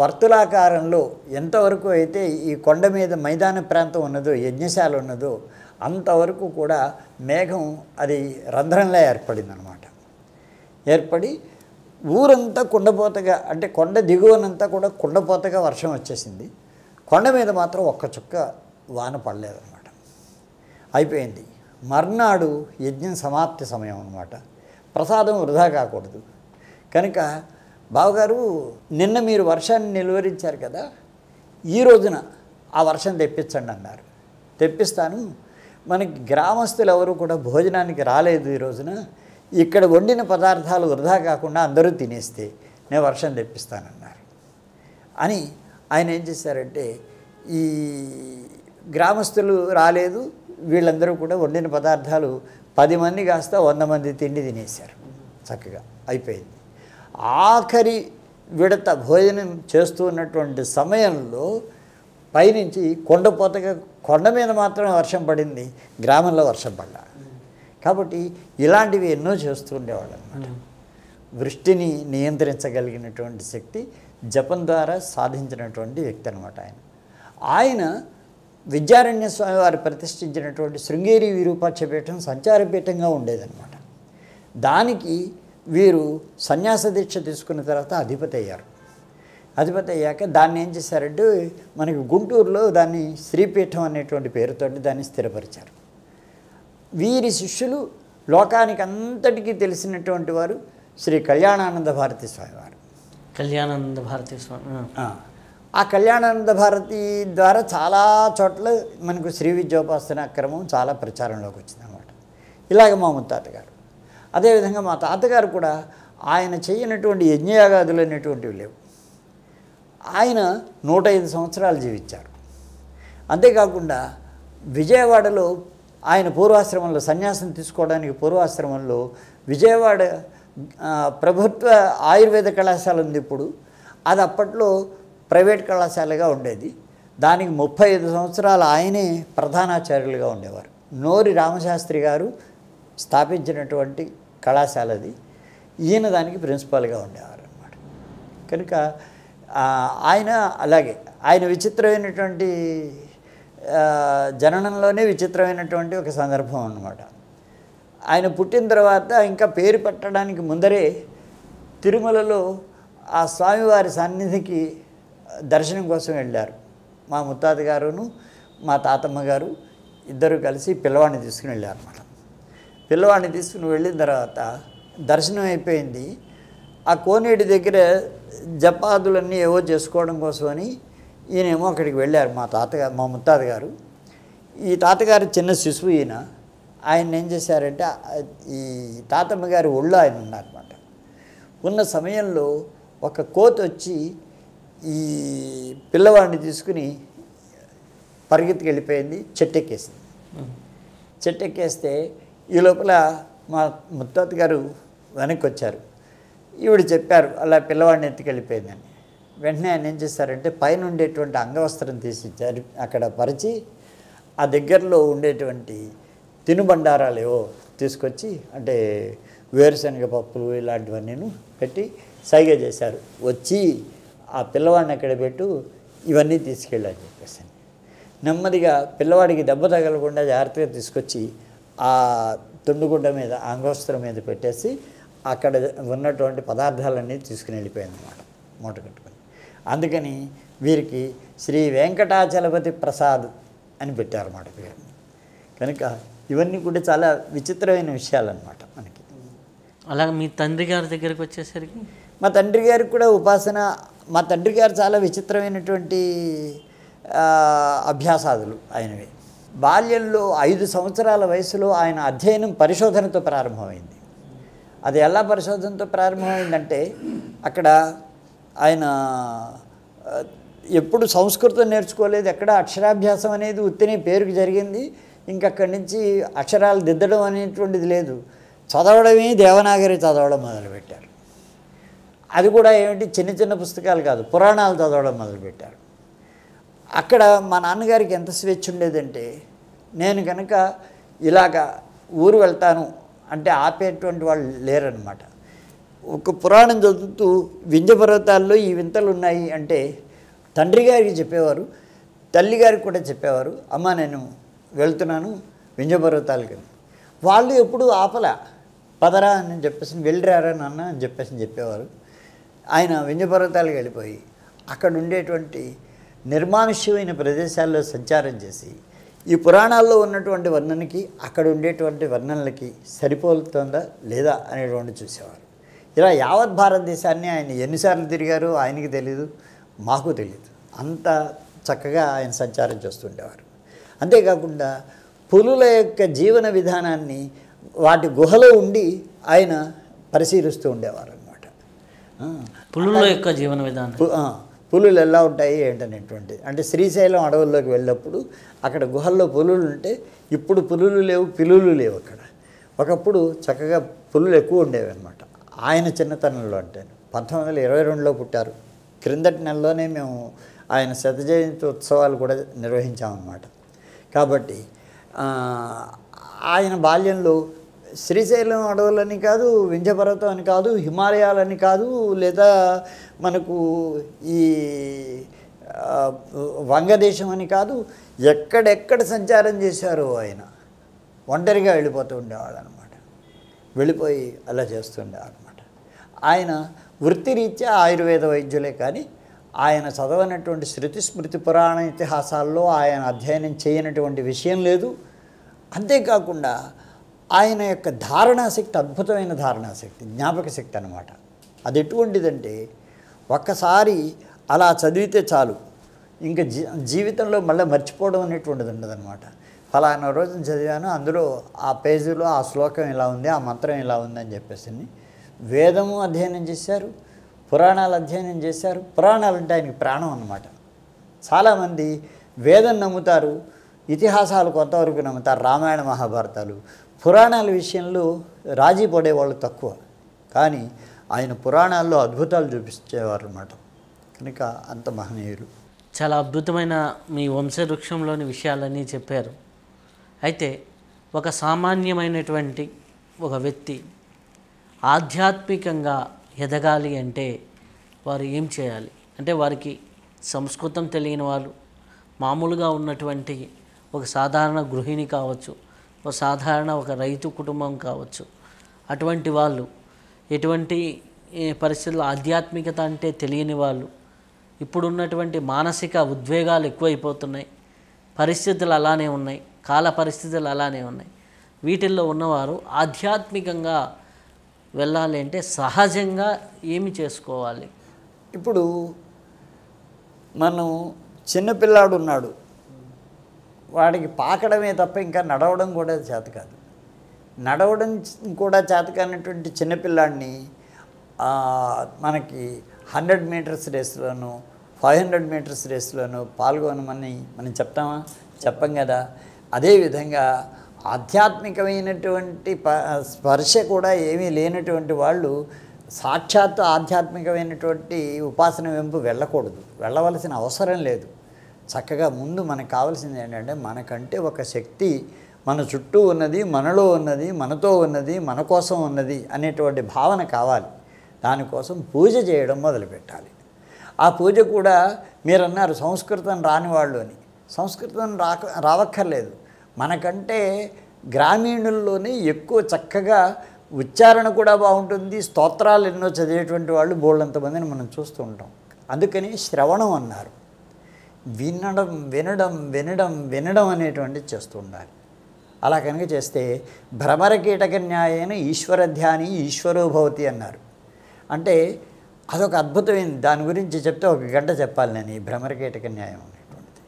Speaker 2: వర్తులాకారంలో ఎంతవరకు అయితే ఈ కొండ మీద మైదాన ప్రాంతం ఉన్నదో యజ్ఞశాల ఉన్నదో అంతవరకు కూడా మేఘం అది రంధ్రంలా ఏర్పడింది అనమాట ఏర్పడి ఊరంతా కుండపోతగా అంటే కొండ దిగువనంతా కూడా కుండపోతగా వర్షం వచ్చేసింది కొండ మీద మాత్రం ఒక్క చుక్క వాన పడలేదన్నమాట అయిపోయింది మర్నాడు యజ్ఞం సమాప్తి సమయం అనమాట ప్రసాదం వృధా కాకూడదు కనుక బావగారు నిన్న మీరు వర్షాన్ని నిలువరించారు కదా ఈ రోజున ఆ వర్షం తెప్పించండి అన్నారు తెప్పిస్తాను మనకి గ్రామస్తులు ఎవరు కూడా భోజనానికి రాలేదు ఈ రోజున ఇక్కడ వండిన పదార్థాలు వృధా కాకుండా అందరూ తినేస్తే నేను వర్షం తెప్పిస్తానన్నారు అని ఆయన ఏం చేశారంటే ఈ గ్రామస్తులు రాలేదు వీళ్ళందరూ కూడా వండిన పదార్థాలు పది మంది కాస్త వంద మంది తిండి తినేశారు చక్కగా అయిపోయింది ఆఖరి విడత భోజనం చేస్తూ ఉన్నటువంటి సమయంలో పైనుంచి కొండపోతగా కొండ మీద మాత్రమే వర్షం పడింది గ్రామంలో వర్షం పడ్డా కాబట్టి ఇలాంటివి ఎన్నో చేస్తూ ఉండేవాళ్ళు అనమాట వృష్టిని నియంత్రించగలిగినటువంటి శక్తి జపం ద్వారా సాధించినటువంటి వ్యక్తి అనమాట ఆయన ఆయన విద్యారణ్య స్వామి వారు ప్రతిష్ఠించినటువంటి శృంగేరి విరూపాక్ష పీఠం సంచార పీఠంగా ఉండేదన్నమాట దానికి వీరు సన్యాస దీక్ష తీసుకున్న తర్వాత అధిపతి అయ్యారు అధిపతి అయ్యాక దాన్ని ఏం చేశారంటే మనకి గుంటూరులో దాన్ని శ్రీపీఠం అనేటువంటి పేరుతోటి దాన్ని స్థిరపరిచారు వీరి శిష్యులు లోకానికి అంతటికీ తెలిసినటువంటి వారు శ్రీ కళ్యాణానంద భారతి స్వామివారు
Speaker 1: కళ్యాణానంద భారతి స్వామి
Speaker 2: ఆ కళ్యాణానంద భారతి ద్వారా చాలా చోట్ల మనకు శ్రీ విద్యోపాసన అక్రమం చాలా ప్రచారంలోకి వచ్చింది అనమాట ఇలాగ మా ముత్తాత గారు అదేవిధంగా మా తాతగారు కూడా ఆయన చేయనటువంటి యజ్ఞయాగాదులు అనేటువంటివి లేవు ఆయన నూట ఐదు సంవత్సరాలు జీవించారు అంతేకాకుండా విజయవాడలో ఆయన పూర్వాశ్రమంలో సన్యాసం తీసుకోవడానికి పూర్వాశ్రమంలో విజయవాడ ప్రభుత్వ ఆయుర్వేద కళాశాల ఉంది ఇప్పుడు అది అప్పట్లో ప్రైవేట్ కళాశాలగా ఉండేది దానికి ముప్పై ఐదు సంవత్సరాలు ఆయనే ప్రధానాచార్యులుగా ఉండేవారు నోరి రామశాస్త్రి గారు స్థాపించినటువంటి కళాశాలది ఈయన దానికి ప్రిన్సిపాల్గా ఉండేవారు అనమాట కనుక ఆయన అలాగే ఆయన విచిత్రమైనటువంటి జననంలోనే విచిత్రమైనటువంటి ఒక సందర్భం అనమాట ఆయన పుట్టిన తర్వాత ఇంకా పేరు పెట్టడానికి ముందరే తిరుమలలో ఆ స్వామివారి సన్నిధికి దర్శనం కోసం వెళ్ళారు మా ముత్తాత గారును మా తాతమ్మ గారు ఇద్దరు కలిసి పిల్లవాడిని తీసుకుని వెళ్ళారు అనమాట పిల్లవాడిని తీసుకుని వెళ్ళిన తర్వాత దర్శనం అయిపోయింది ఆ కోనేటి దగ్గర జపాదులన్నీ ఏవో చేసుకోవడం కోసమని ఈయనేమో అక్కడికి వెళ్ళారు మా తాతగారు మా ముత్తాత గారు ఈ తాతగారు చిన్న శిశువు ఈయన ఆయన ఏం చేశారంటే ఈ తాతమ్మ గారి ఒళ్ళు ఆయన ఉన్నారన్నమాట ఉన్న సమయంలో ఒక కోతి వచ్చి ఈ పిల్లవాడిని తీసుకుని పరిగెత్తికి వెళ్ళిపోయింది చెట్టెక్కేసింది చెట్టెక్కేస్తే ఈ లోపల మా ముత్తాత గారు వెనక్కి వచ్చారు ఈవిడ చెప్పారు అలా పిల్లవాడిని ఎత్తుకెళ్ళిపోయిందని వెంటనే ఆయన ఏం చేస్తారంటే పైన ఉండేటువంటి అంగవస్త్రం తీసి అక్కడ పరిచి ఆ దగ్గరలో ఉండేటువంటి తినుబండారాలు ఏవో తీసుకొచ్చి అంటే వేరుశనగ పప్పులు ఇలాంటివన్నీను పెట్టి సైగ చేశారు వచ్చి ఆ పిల్లవాడిని అక్కడ పెట్టు ఇవన్నీ తీసుకెళ్ళని చెప్పేసి నెమ్మదిగా పిల్లవాడికి దెబ్బ తగలకుండా జాగ్రత్తగా తీసుకొచ్చి ఆ తుండుగుడ్డ మీద అంగోస్త్రం మీద పెట్టేసి అక్కడ ఉన్నటువంటి పదార్థాలన్నీ తీసుకుని వెళ్ళిపోయింది అన్నమాట మూట కట్టుకొని అందుకని వీరికి శ్రీ వెంకటాచలపతి ప్రసాద్ అని పెట్టారన్నమాట పేరు కనుక ఇవన్నీ కూడా చాలా విచిత్రమైన విషయాలన్నమాట మనకి
Speaker 1: అలాగే మీ తండ్రి గారి దగ్గరికి వచ్చేసరికి
Speaker 2: మా తండ్రి గారికి కూడా ఉపాసన మా తండ్రి గారు చాలా విచిత్రమైనటువంటి అభ్యాసాదులు ఆయనవి బాల్యంలో ఐదు సంవత్సరాల వయసులో ఆయన అధ్యయనం పరిశోధనతో ప్రారంభమైంది అది ఎలా పరిశోధనతో ప్రారంభమైందంటే అక్కడ ఆయన ఎప్పుడు సంస్కృతం నేర్చుకోలేదు ఎక్కడ అక్షరాభ్యాసం అనేది ఉత్తిని పేరుకు జరిగింది ఇంకక్కడి నుంచి అక్షరాలు దిద్దడం అనేటువంటిది లేదు చదవడమే దేవనాగరి చదవడం మొదలుపెట్టారు అది కూడా ఏమిటి చిన్న చిన్న పుస్తకాలు కాదు పురాణాలు చదవడం మొదలుపెట్టారు అక్కడ మా నాన్నగారికి ఎంత స్వేచ్ఛ ఉండేదంటే నేను కనుక ఇలాగ ఊరు వెళ్తాను అంటే ఆపేటువంటి వాళ్ళు లేరనమాట ఒక పురాణం చదువుతూ వింజ పర్వతాల్లో ఈ వింతలు ఉన్నాయి అంటే తండ్రి గారికి చెప్పేవారు తల్లి గారికి కూడా చెప్పేవారు అమ్మ నేను వెళ్తున్నాను వింజ పర్వతాలకి వాళ్ళు ఎప్పుడు ఆపలా పదరా అని చెప్పేసి వెళ్ళిరారా నాన్న అని చెప్పేసి చెప్పేవారు ఆయన వింజ పర్వతాలకు వెళ్ళిపోయి అక్కడ ఉండేటువంటి నిర్మానుష్యమైన ప్రదేశాల్లో సంచారం చేసి ఈ పురాణాల్లో ఉన్నటువంటి వర్ణనకి అక్కడ ఉండేటువంటి వర్ణనలకి సరిపోతుందా లేదా అనేటువంటి చూసేవారు ఇలా యావత్ భారతదేశాన్ని ఆయన ఎన్నిసార్లు తిరిగారు ఆయనకి తెలీదు మాకు తెలియదు అంత చక్కగా ఆయన సంచారం చేస్తుండేవారు అంతేకాకుండా పులుల యొక్క జీవన విధానాన్ని వాటి గుహలో ఉండి ఆయన పరిశీలిస్తూ ఉండేవారు అనమాట పులుల యొక్క జీవన విధానం పులులు ఎలా ఉంటాయి ఏంటనేటువంటి అంటే శ్రీశైలం అడవుల్లోకి వెళ్ళినప్పుడు అక్కడ గుహల్లో పులులు ఉంటే ఇప్పుడు పులులు లేవు పిలులు లేవు అక్కడ ఒకప్పుడు చక్కగా పులులు ఎక్కువ ఉండేవి అనమాట ఆయన చిన్నతనంలో అంటే పంతొమ్మిది వందల ఇరవై రెండులో పుట్టారు క్రిందటి నెలలోనే మేము ఆయన శత జయంతి ఉత్సవాలు కూడా నిర్వహించామన్నమాట కాబట్టి ఆయన బాల్యంలో శ్రీశైలం అడవులని కాదు వింజపర్వతం అని కాదు హిమాలయాలని కాదు లేదా మనకు ఈ వంగదేశం అని కాదు ఎక్కడెక్కడ సంచారం చేశారో ఆయన ఒంటరిగా వెళ్ళిపోతూ ఉండేవాడు అనమాట వెళ్ళిపోయి అలా చేస్తుండేవాడు అనమాట ఆయన వృత్తిరీత్యా ఆయుర్వేద వైద్యులే కానీ ఆయన చదవనటువంటి శృతి స్మృతి పురాణ ఇతిహాసాల్లో ఆయన అధ్యయనం చేయనటువంటి విషయం లేదు అంతేకాకుండా ఆయన యొక్క ధారణాశక్తి అద్భుతమైన ధారణాశక్తి జ్ఞాపక శక్తి అనమాట అది ఎటువంటిదంటే ఒక్కసారి అలా చదివితే చాలు ఇంకా జీ జీవితంలో మళ్ళీ మర్చిపోవడం అనేటువంటిది ఉండదన్నమాట ఫలానా రోజున చదివాను అందులో ఆ పేజీలో ఆ శ్లోకం ఇలా ఉంది ఆ మంత్రం ఇలా ఉంది అని చెప్పేసి వేదము అధ్యయనం చేశారు పురాణాలు అధ్యయనం చేశారు పురాణాలు అంటే ఆయనకి ప్రాణం అన్నమాట చాలామంది వేదం నమ్ముతారు ఇతిహాసాలు కొంతవరకు నమ్ముతారు రామాయణ మహాభారతాలు పురాణాల విషయంలో రాజీ పడేవాళ్ళు తక్కువ కానీ ఆయన పురాణాల్లో అద్భుతాలు చూపించేవారు అనమాట కనుక అంత మహనీయులు
Speaker 1: చాలా అద్భుతమైన మీ వంశవృక్షంలోని విషయాలన్నీ చెప్పారు అయితే ఒక సామాన్యమైనటువంటి ఒక వ్యక్తి ఆధ్యాత్మికంగా ఎదగాలి అంటే వారు ఏం చేయాలి అంటే వారికి సంస్కృతం తెలియని వాళ్ళు మామూలుగా ఉన్నటువంటి ఒక సాధారణ గృహిణి కావచ్చు ఒక సాధారణ ఒక రైతు కుటుంబం కావచ్చు అటువంటి వాళ్ళు ఎటువంటి పరిస్థితుల్లో ఆధ్యాత్మికత అంటే తెలియని వాళ్ళు ఇప్పుడున్నటువంటి మానసిక ఉద్వేగాలు ఎక్కువైపోతున్నాయి పరిస్థితులు అలానే ఉన్నాయి కాల పరిస్థితులు అలానే ఉన్నాయి వీటిల్లో ఉన్నవారు ఆధ్యాత్మికంగా వెళ్ళాలి అంటే
Speaker 2: సహజంగా ఏమి చేసుకోవాలి ఇప్పుడు మనం చిన్నపిల్లాడు ఉన్నాడు వాడికి పాకడమే తప్ప ఇంకా నడవడం కూడా చేత కాదు నడవడం కూడా చేత కానటువంటి చిన్నపిల్లాడిని మనకి హండ్రెడ్ మీటర్స్ రేస్లోనూ ఫైవ్ హండ్రెడ్ మీటర్స్ రేస్లోనూ పాల్గొనమని మనం చెప్తామా చెప్పం కదా అదేవిధంగా ఆధ్యాత్మికమైనటువంటి ప స్పర్శ కూడా ఏమీ లేనటువంటి వాళ్ళు సాక్షాత్ ఆధ్యాత్మికమైనటువంటి ఉపాసన వెంపు వెళ్ళకూడదు వెళ్ళవలసిన అవసరం లేదు చక్కగా ముందు మనకు కావాల్సింది ఏంటంటే మనకంటే ఒక శక్తి మన చుట్టూ ఉన్నది మనలో ఉన్నది మనతో ఉన్నది మన కోసం ఉన్నది అనేటువంటి భావన కావాలి దానికోసం పూజ చేయడం మొదలుపెట్టాలి ఆ పూజ కూడా మీరన్నారు సంస్కృతం రాని వాళ్ళు అని సంస్కృతం రాక రావక్కర్లేదు మనకంటే గ్రామీణుల్లోనే ఎక్కువ చక్కగా ఉచ్చారణ కూడా బాగుంటుంది స్తోత్రాలు ఎన్నో చదివేటువంటి వాళ్ళు బోళ్ళంతమందిని మనం చూస్తూ ఉంటాం అందుకని శ్రవణం అన్నారు వినడం వినడం వినడం వినడం అనేటువంటిది చేస్తూ ఉండాలి అలా కనుక చేస్తే భ్రమర కీటక న్యాయైన ఈశ్వర ధ్యాని ఈశ్వరోభవతి అన్నారు అంటే అదొక అద్భుతమైన దాని గురించి చెప్తే ఒక గంట చెప్పాలి నేను ఈ భ్రమర కీటక న్యాయం అనేటువంటిది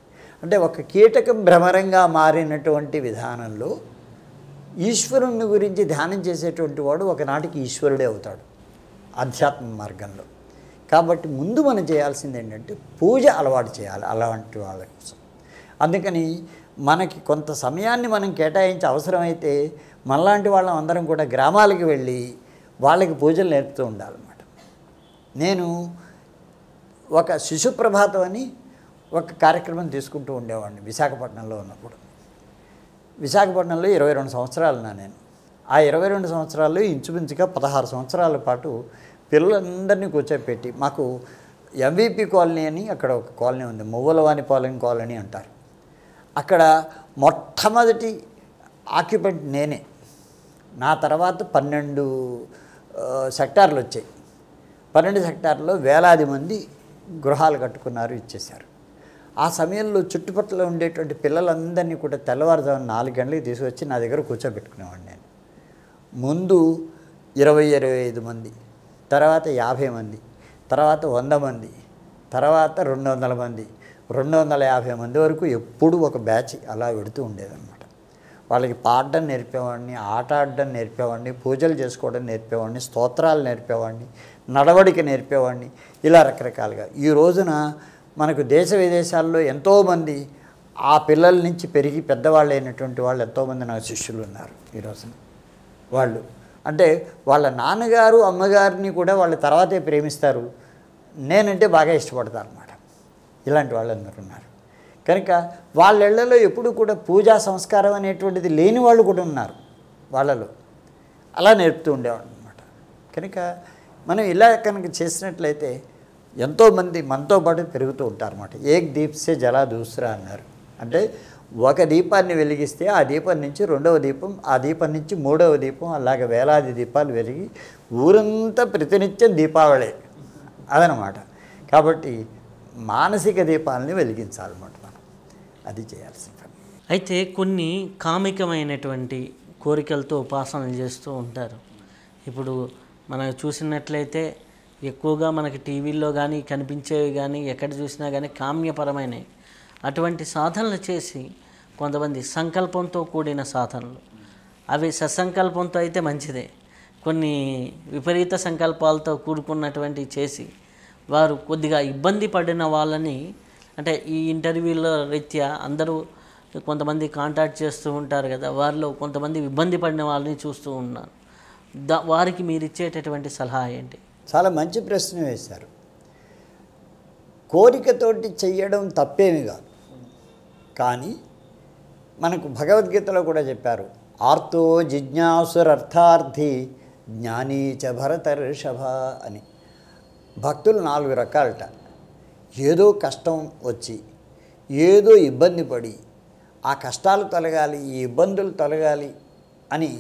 Speaker 2: అంటే ఒక కీటకం భ్రమరంగా మారినటువంటి విధానంలో ఈశ్వరుని గురించి ధ్యానం చేసేటువంటి వాడు ఒకనాటికి ఈశ్వరుడే అవుతాడు ఆధ్యాత్మ మార్గంలో కాబట్టి ముందు మనం చేయాల్సింది ఏంటంటే పూజ అలవాటు చేయాలి అలాంటి వాళ్ళ కోసం అందుకని మనకి కొంత సమయాన్ని మనం కేటాయించే అవసరమైతే మనలాంటి వాళ్ళం అందరం కూడా గ్రామాలకు వెళ్ళి వాళ్ళకి పూజలు నేర్పుతూ ఉండాలన్నమాట నేను ఒక శిశు ప్రభాతం అని ఒక కార్యక్రమం తీసుకుంటూ ఉండేవాడిని విశాఖపట్నంలో ఉన్నప్పుడు విశాఖపట్నంలో ఇరవై రెండు సంవత్సరాలు నా నేను ఆ ఇరవై రెండు సంవత్సరాలు ఇంచుమించుగా పదహారు సంవత్సరాల పాటు పిల్లలందరినీ కూర్చోపెట్టి మాకు ఎంవిపి కాలనీ అని అక్కడ ఒక కాలనీ ఉంది పాలని కాలనీ అంటారు అక్కడ మొట్టమొదటి ఆక్యుపెంట్ నేనే నా తర్వాత పన్నెండు సెక్టార్లు వచ్చాయి పన్నెండు సెక్టార్లో వేలాది మంది గృహాలు కట్టుకున్నారు ఇచ్చేశారు ఆ సమయంలో చుట్టుపక్కల ఉండేటువంటి పిల్లలందరినీ కూడా తెల్లవారుజామున నాలుగు గంటలకి తీసుకొచ్చి నా దగ్గర కూర్చోబెట్టుకునేవాడిని నేను ముందు ఇరవై ఇరవై ఐదు మంది తర్వాత యాభై మంది తర్వాత వంద మంది తర్వాత రెండు వందల మంది రెండు వందల యాభై మంది వరకు ఎప్పుడు ఒక బ్యాచ్ అలా పెడుతూ ఉండేదన్నమాట వాళ్ళకి పాడడం నేర్పేవాడిని ఆట ఆడడం నేర్పేవాడిని పూజలు చేసుకోవడం నేర్పేవాడిని స్తోత్రాలు నేర్పేవాడిని నడవడిక నేర్పేవాడిని ఇలా రకరకాలుగా ఈ రోజున మనకు దేశ విదేశాల్లో ఎంతోమంది ఆ పిల్లల నుంచి పెరిగి పెద్దవాళ్ళు అయినటువంటి వాళ్ళు ఎంతోమంది నా శిష్యులు ఉన్నారు ఈ రోజున వాళ్ళు అంటే వాళ్ళ నాన్నగారు అమ్మగారిని కూడా వాళ్ళ తర్వాతే ప్రేమిస్తారు నేనంటే బాగా ఇష్టపడతాను అనమాట ఇలాంటి వాళ్ళందరూ ఉన్నారు కనుక వాళ్ళెళ్లలో ఎప్పుడూ ఎప్పుడు కూడా పూజా సంస్కారం అనేటువంటిది లేని వాళ్ళు కూడా ఉన్నారు వాళ్ళలో అలా నేర్పుతూ ఉండేవాళ్ళు అనమాట కనుక మనం ఇలా కనుక చేసినట్లయితే ఎంతోమంది మనతో పాటు పెరుగుతూ అనమాట ఏక్ దీప్సే జలా దూసురా అన్నారు అంటే ఒక దీపాన్ని వెలిగిస్తే ఆ దీపం నుంచి రెండవ దీపం ఆ దీపం నుంచి మూడవ దీపం అలాగే వేలాది దీపాలు వెలిగి ఊరంతా ప్రతినిత్యం దీపావళి అదనమాట కాబట్టి మానసిక దీపాలని వెలిగించాలన్నమాట మనం అది చేయాల్సిన పని
Speaker 1: అయితే కొన్ని కామికమైనటువంటి కోరికలతో ఉపాసనలు చేస్తూ ఉంటారు ఇప్పుడు మనం చూసినట్లయితే ఎక్కువగా మనకి టీవీల్లో కానీ కనిపించేవి కానీ ఎక్కడ చూసినా కానీ కామ్యపరమైనవి అటువంటి సాధనలు చేసి కొంతమంది సంకల్పంతో కూడిన సాధనలు అవి సత్సంకల్పంతో అయితే మంచిదే కొన్ని విపరీత సంకల్పాలతో కూడుకున్నటువంటి చేసి వారు కొద్దిగా ఇబ్బంది పడిన వాళ్ళని అంటే ఈ ఇంటర్వ్యూల రీత్యా అందరూ కొంతమంది కాంటాక్ట్ చేస్తూ ఉంటారు కదా వారిలో కొంతమంది ఇబ్బంది పడిన వాళ్ళని చూస్తూ ఉన్నాను దా వారికి మీరు ఇచ్చేటటువంటి సలహా
Speaker 2: ఏంటి చాలా మంచి ప్రశ్న వేశారు కోరికతోటి చెయ్యడం తప్పేమి కాదు కానీ మనకు భగవద్గీతలో కూడా చెప్పారు ఆర్తో జిజ్ఞాసురర్థార్థి జ్ఞానీ చ భరత ఋషభ అని భక్తులు నాలుగు రకాలట ఏదో కష్టం వచ్చి ఏదో ఇబ్బంది పడి ఆ కష్టాలు తొలగాలి ఈ ఇబ్బందులు తొలగాలి అని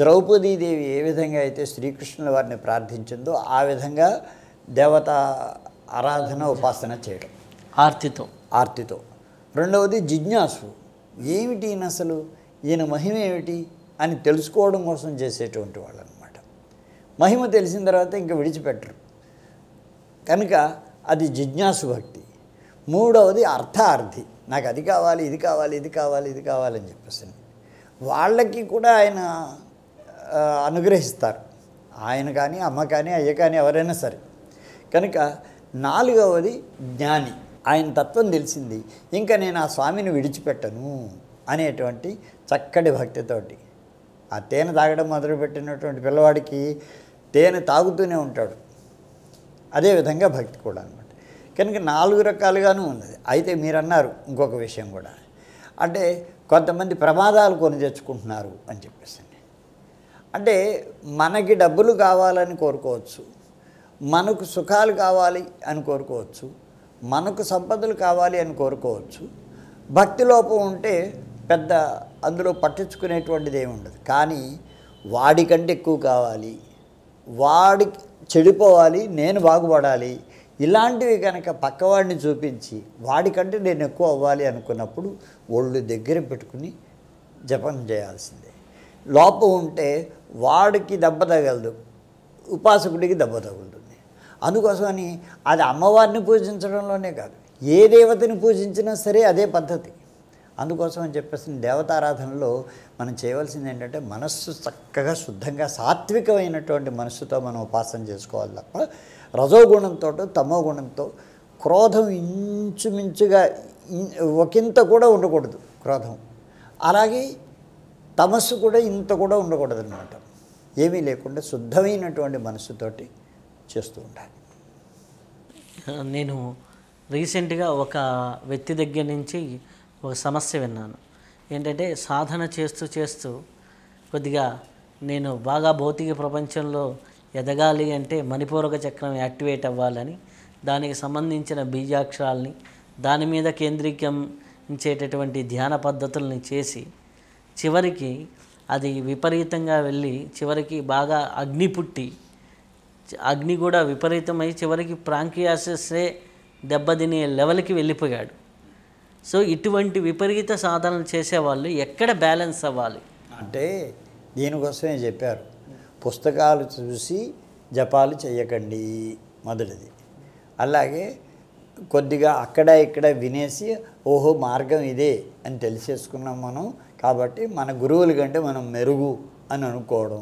Speaker 2: ద్రౌపదీదేవి ఏ విధంగా అయితే శ్రీకృష్ణుల వారిని ప్రార్థించిందో ఆ విధంగా దేవత ఆరాధన ఉపాసన చేయడం ఆర్తితో ఆర్తితో రెండవది జిజ్ఞాసు ఏమిటి ఈయన అసలు ఈయన మహిమ ఏమిటి అని తెలుసుకోవడం కోసం చేసేటువంటి వాళ్ళు అనమాట మహిమ తెలిసిన తర్వాత ఇంకా విడిచిపెట్టరు కనుక అది జిజ్ఞాసు భక్తి మూడవది అర్థార్థి నాకు అది కావాలి ఇది కావాలి ఇది కావాలి ఇది కావాలని చెప్పేసి వాళ్ళకి కూడా ఆయన అనుగ్రహిస్తారు ఆయన కానీ అమ్మ కానీ అయ్య కానీ ఎవరైనా సరే కనుక నాలుగవది జ్ఞాని ఆయన తత్వం తెలిసింది ఇంకా నేను ఆ స్వామిని విడిచిపెట్టను అనేటువంటి చక్కటి భక్తితోటి ఆ తేనె తాగడం మొదలుపెట్టినటువంటి పిల్లవాడికి తేనె తాగుతూనే ఉంటాడు అదేవిధంగా భక్తి కూడా అనమాట కనుక నాలుగు రకాలుగాను ఉన్నది అయితే మీరు అన్నారు ఇంకొక విషయం కూడా అంటే కొంతమంది ప్రమాదాలు కొని తెచ్చుకుంటున్నారు అని చెప్పేసి అంటే మనకి డబ్బులు కావాలని కోరుకోవచ్చు మనకు సుఖాలు కావాలి అని కోరుకోవచ్చు మనకు సంపదలు కావాలి అని కోరుకోవచ్చు భక్తి లోపం ఉంటే పెద్ద అందులో పట్టించుకునేటువంటిది ఏమి ఉండదు కానీ వాడికంటే ఎక్కువ కావాలి వాడి చెడిపోవాలి నేను బాగుపడాలి ఇలాంటివి కనుక పక్కవాడిని చూపించి వాడికంటే నేను ఎక్కువ అవ్వాలి అనుకున్నప్పుడు ఒళ్ళు దగ్గర పెట్టుకుని జపం చేయాల్సిందే లోపం ఉంటే వాడికి దెబ్బ తగలదు ఉపాసకుడికి దెబ్బ తగులుతుంది అందుకోసమని అది అమ్మవారిని పూజించడంలోనే కాదు ఏ దేవతని పూజించినా సరే అదే పద్ధతి అందుకోసం అని చెప్పేసి దేవతారాధనలో మనం చేయవలసింది ఏంటంటే మనస్సు చక్కగా శుద్ధంగా సాత్వికమైనటువంటి మనస్సుతో మనం ఉపాసన చేసుకోవాలి తప్ప రజోగుణంతో తమో గుణంతో క్రోధం ఇంచుమించుగా ఒకంత కూడా ఉండకూడదు క్రోధం అలాగే తమస్సు కూడా ఇంత కూడా ఉండకూడదు అనమాట ఏమీ లేకుండా శుద్ధమైనటువంటి మనస్సుతోటి చేస్తూ ఉండాలి
Speaker 1: నేను రీసెంట్గా ఒక వ్యక్తి దగ్గర నుంచి ఒక సమస్య విన్నాను ఏంటంటే సాధన చేస్తూ చేస్తూ కొద్దిగా నేను బాగా భౌతిక ప్రపంచంలో ఎదగాలి అంటే మణిపూర్వక చక్రం యాక్టివేట్ అవ్వాలని దానికి సంబంధించిన బీజాక్షరాలని దాని మీద కేంద్రీకరించేటటువంటి ధ్యాన పద్ధతుల్ని చేసి చివరికి అది విపరీతంగా వెళ్ళి చివరికి బాగా అగ్ని పుట్టి అగ్ని కూడా విపరీతమై చివరికి ప్రాంకియాసెస్సే దెబ్బతినే లెవెల్కి వెళ్ళిపోయాడు సో ఇటువంటి విపరీత సాధనలు చేసేవాళ్ళు ఎక్కడ బ్యాలెన్స్ అవ్వాలి
Speaker 2: అంటే దీనికోసమే చెప్పారు పుస్తకాలు చూసి జపాలు చేయకండి మొదటిది అలాగే కొద్దిగా అక్కడ ఇక్కడ వినేసి ఓహో మార్గం ఇదే అని తెలిసేసుకున్నాం మనం కాబట్టి మన గురువుల కంటే మనం మెరుగు అని అనుకోవడం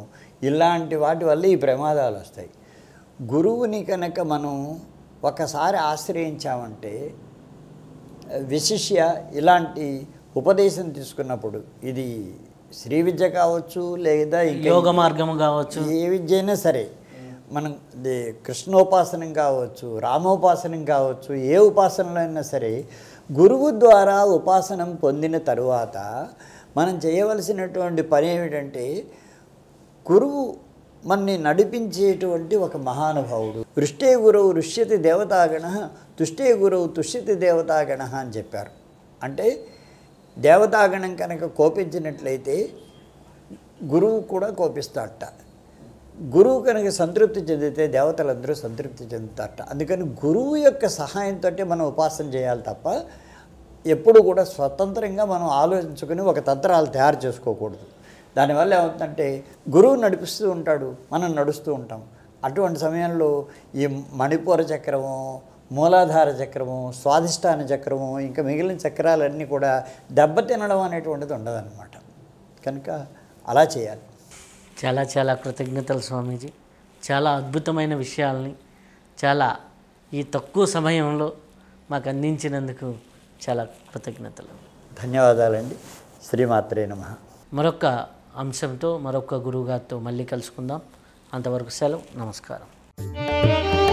Speaker 2: ఇలాంటి వాటి వల్ల ఈ ప్రమాదాలు వస్తాయి గురువుని కనుక మనం ఒకసారి ఆశ్రయించామంటే విశిష్య ఇలాంటి ఉపదేశం తీసుకున్నప్పుడు ఇది శ్రీ విద్య కావచ్చు లేదా యోగ మార్గం కావచ్చు ఏ విద్య అయినా సరే మనం కృష్ణోపాసనం కావచ్చు రామోపాసనం కావచ్చు ఏ ఉపాసనలో అయినా సరే గురువు ద్వారా ఉపాసనం పొందిన తరువాత మనం చేయవలసినటువంటి పని ఏమిటంటే గురువు మన్ని నడిపించేటువంటి ఒక మహానుభావుడు వృష్టే గురవు ఋష్యతి దేవతాగణ తుష్టే గురవు తుష్యతి దేవతాగణ అని చెప్పారు అంటే దేవతాగణం కనుక కోపించినట్లయితే గురువు కూడా కోపిస్తాడట గురువు కనుక సంతృప్తి చెందితే దేవతలందరూ సంతృప్తి చెందుతారట అందుకని గురువు యొక్క సహాయంతో మనం ఉపాసన చేయాలి తప్ప ఎప్పుడు కూడా స్వతంత్రంగా మనం ఆలోచించుకుని ఒక తంత్రాలు తయారు చేసుకోకూడదు దానివల్ల ఏమవుతుందంటే గురువు నడిపిస్తూ ఉంటాడు మనం నడుస్తూ ఉంటాం అటువంటి సమయంలో ఈ మణిపూర చక్రము మూలాధార చక్రము స్వాధిష్టాన చక్రము ఇంకా మిగిలిన చక్రాలన్నీ కూడా దెబ్బతినడం అనేటువంటిది ఉండదన్నమాట కనుక
Speaker 1: అలా చేయాలి చాలా చాలా కృతజ్ఞతలు స్వామీజీ చాలా అద్భుతమైన విషయాల్ని చాలా ఈ తక్కువ సమయంలో మాకు అందించినందుకు చాలా కృతజ్ఞతలు
Speaker 2: ధన్యవాదాలండి శ్రీమాత్రే నమ
Speaker 1: మరొక అంశంతో మరొక గురువుగారితో మళ్ళీ కలుసుకుందాం అంతవరకు సెలవు నమస్కారం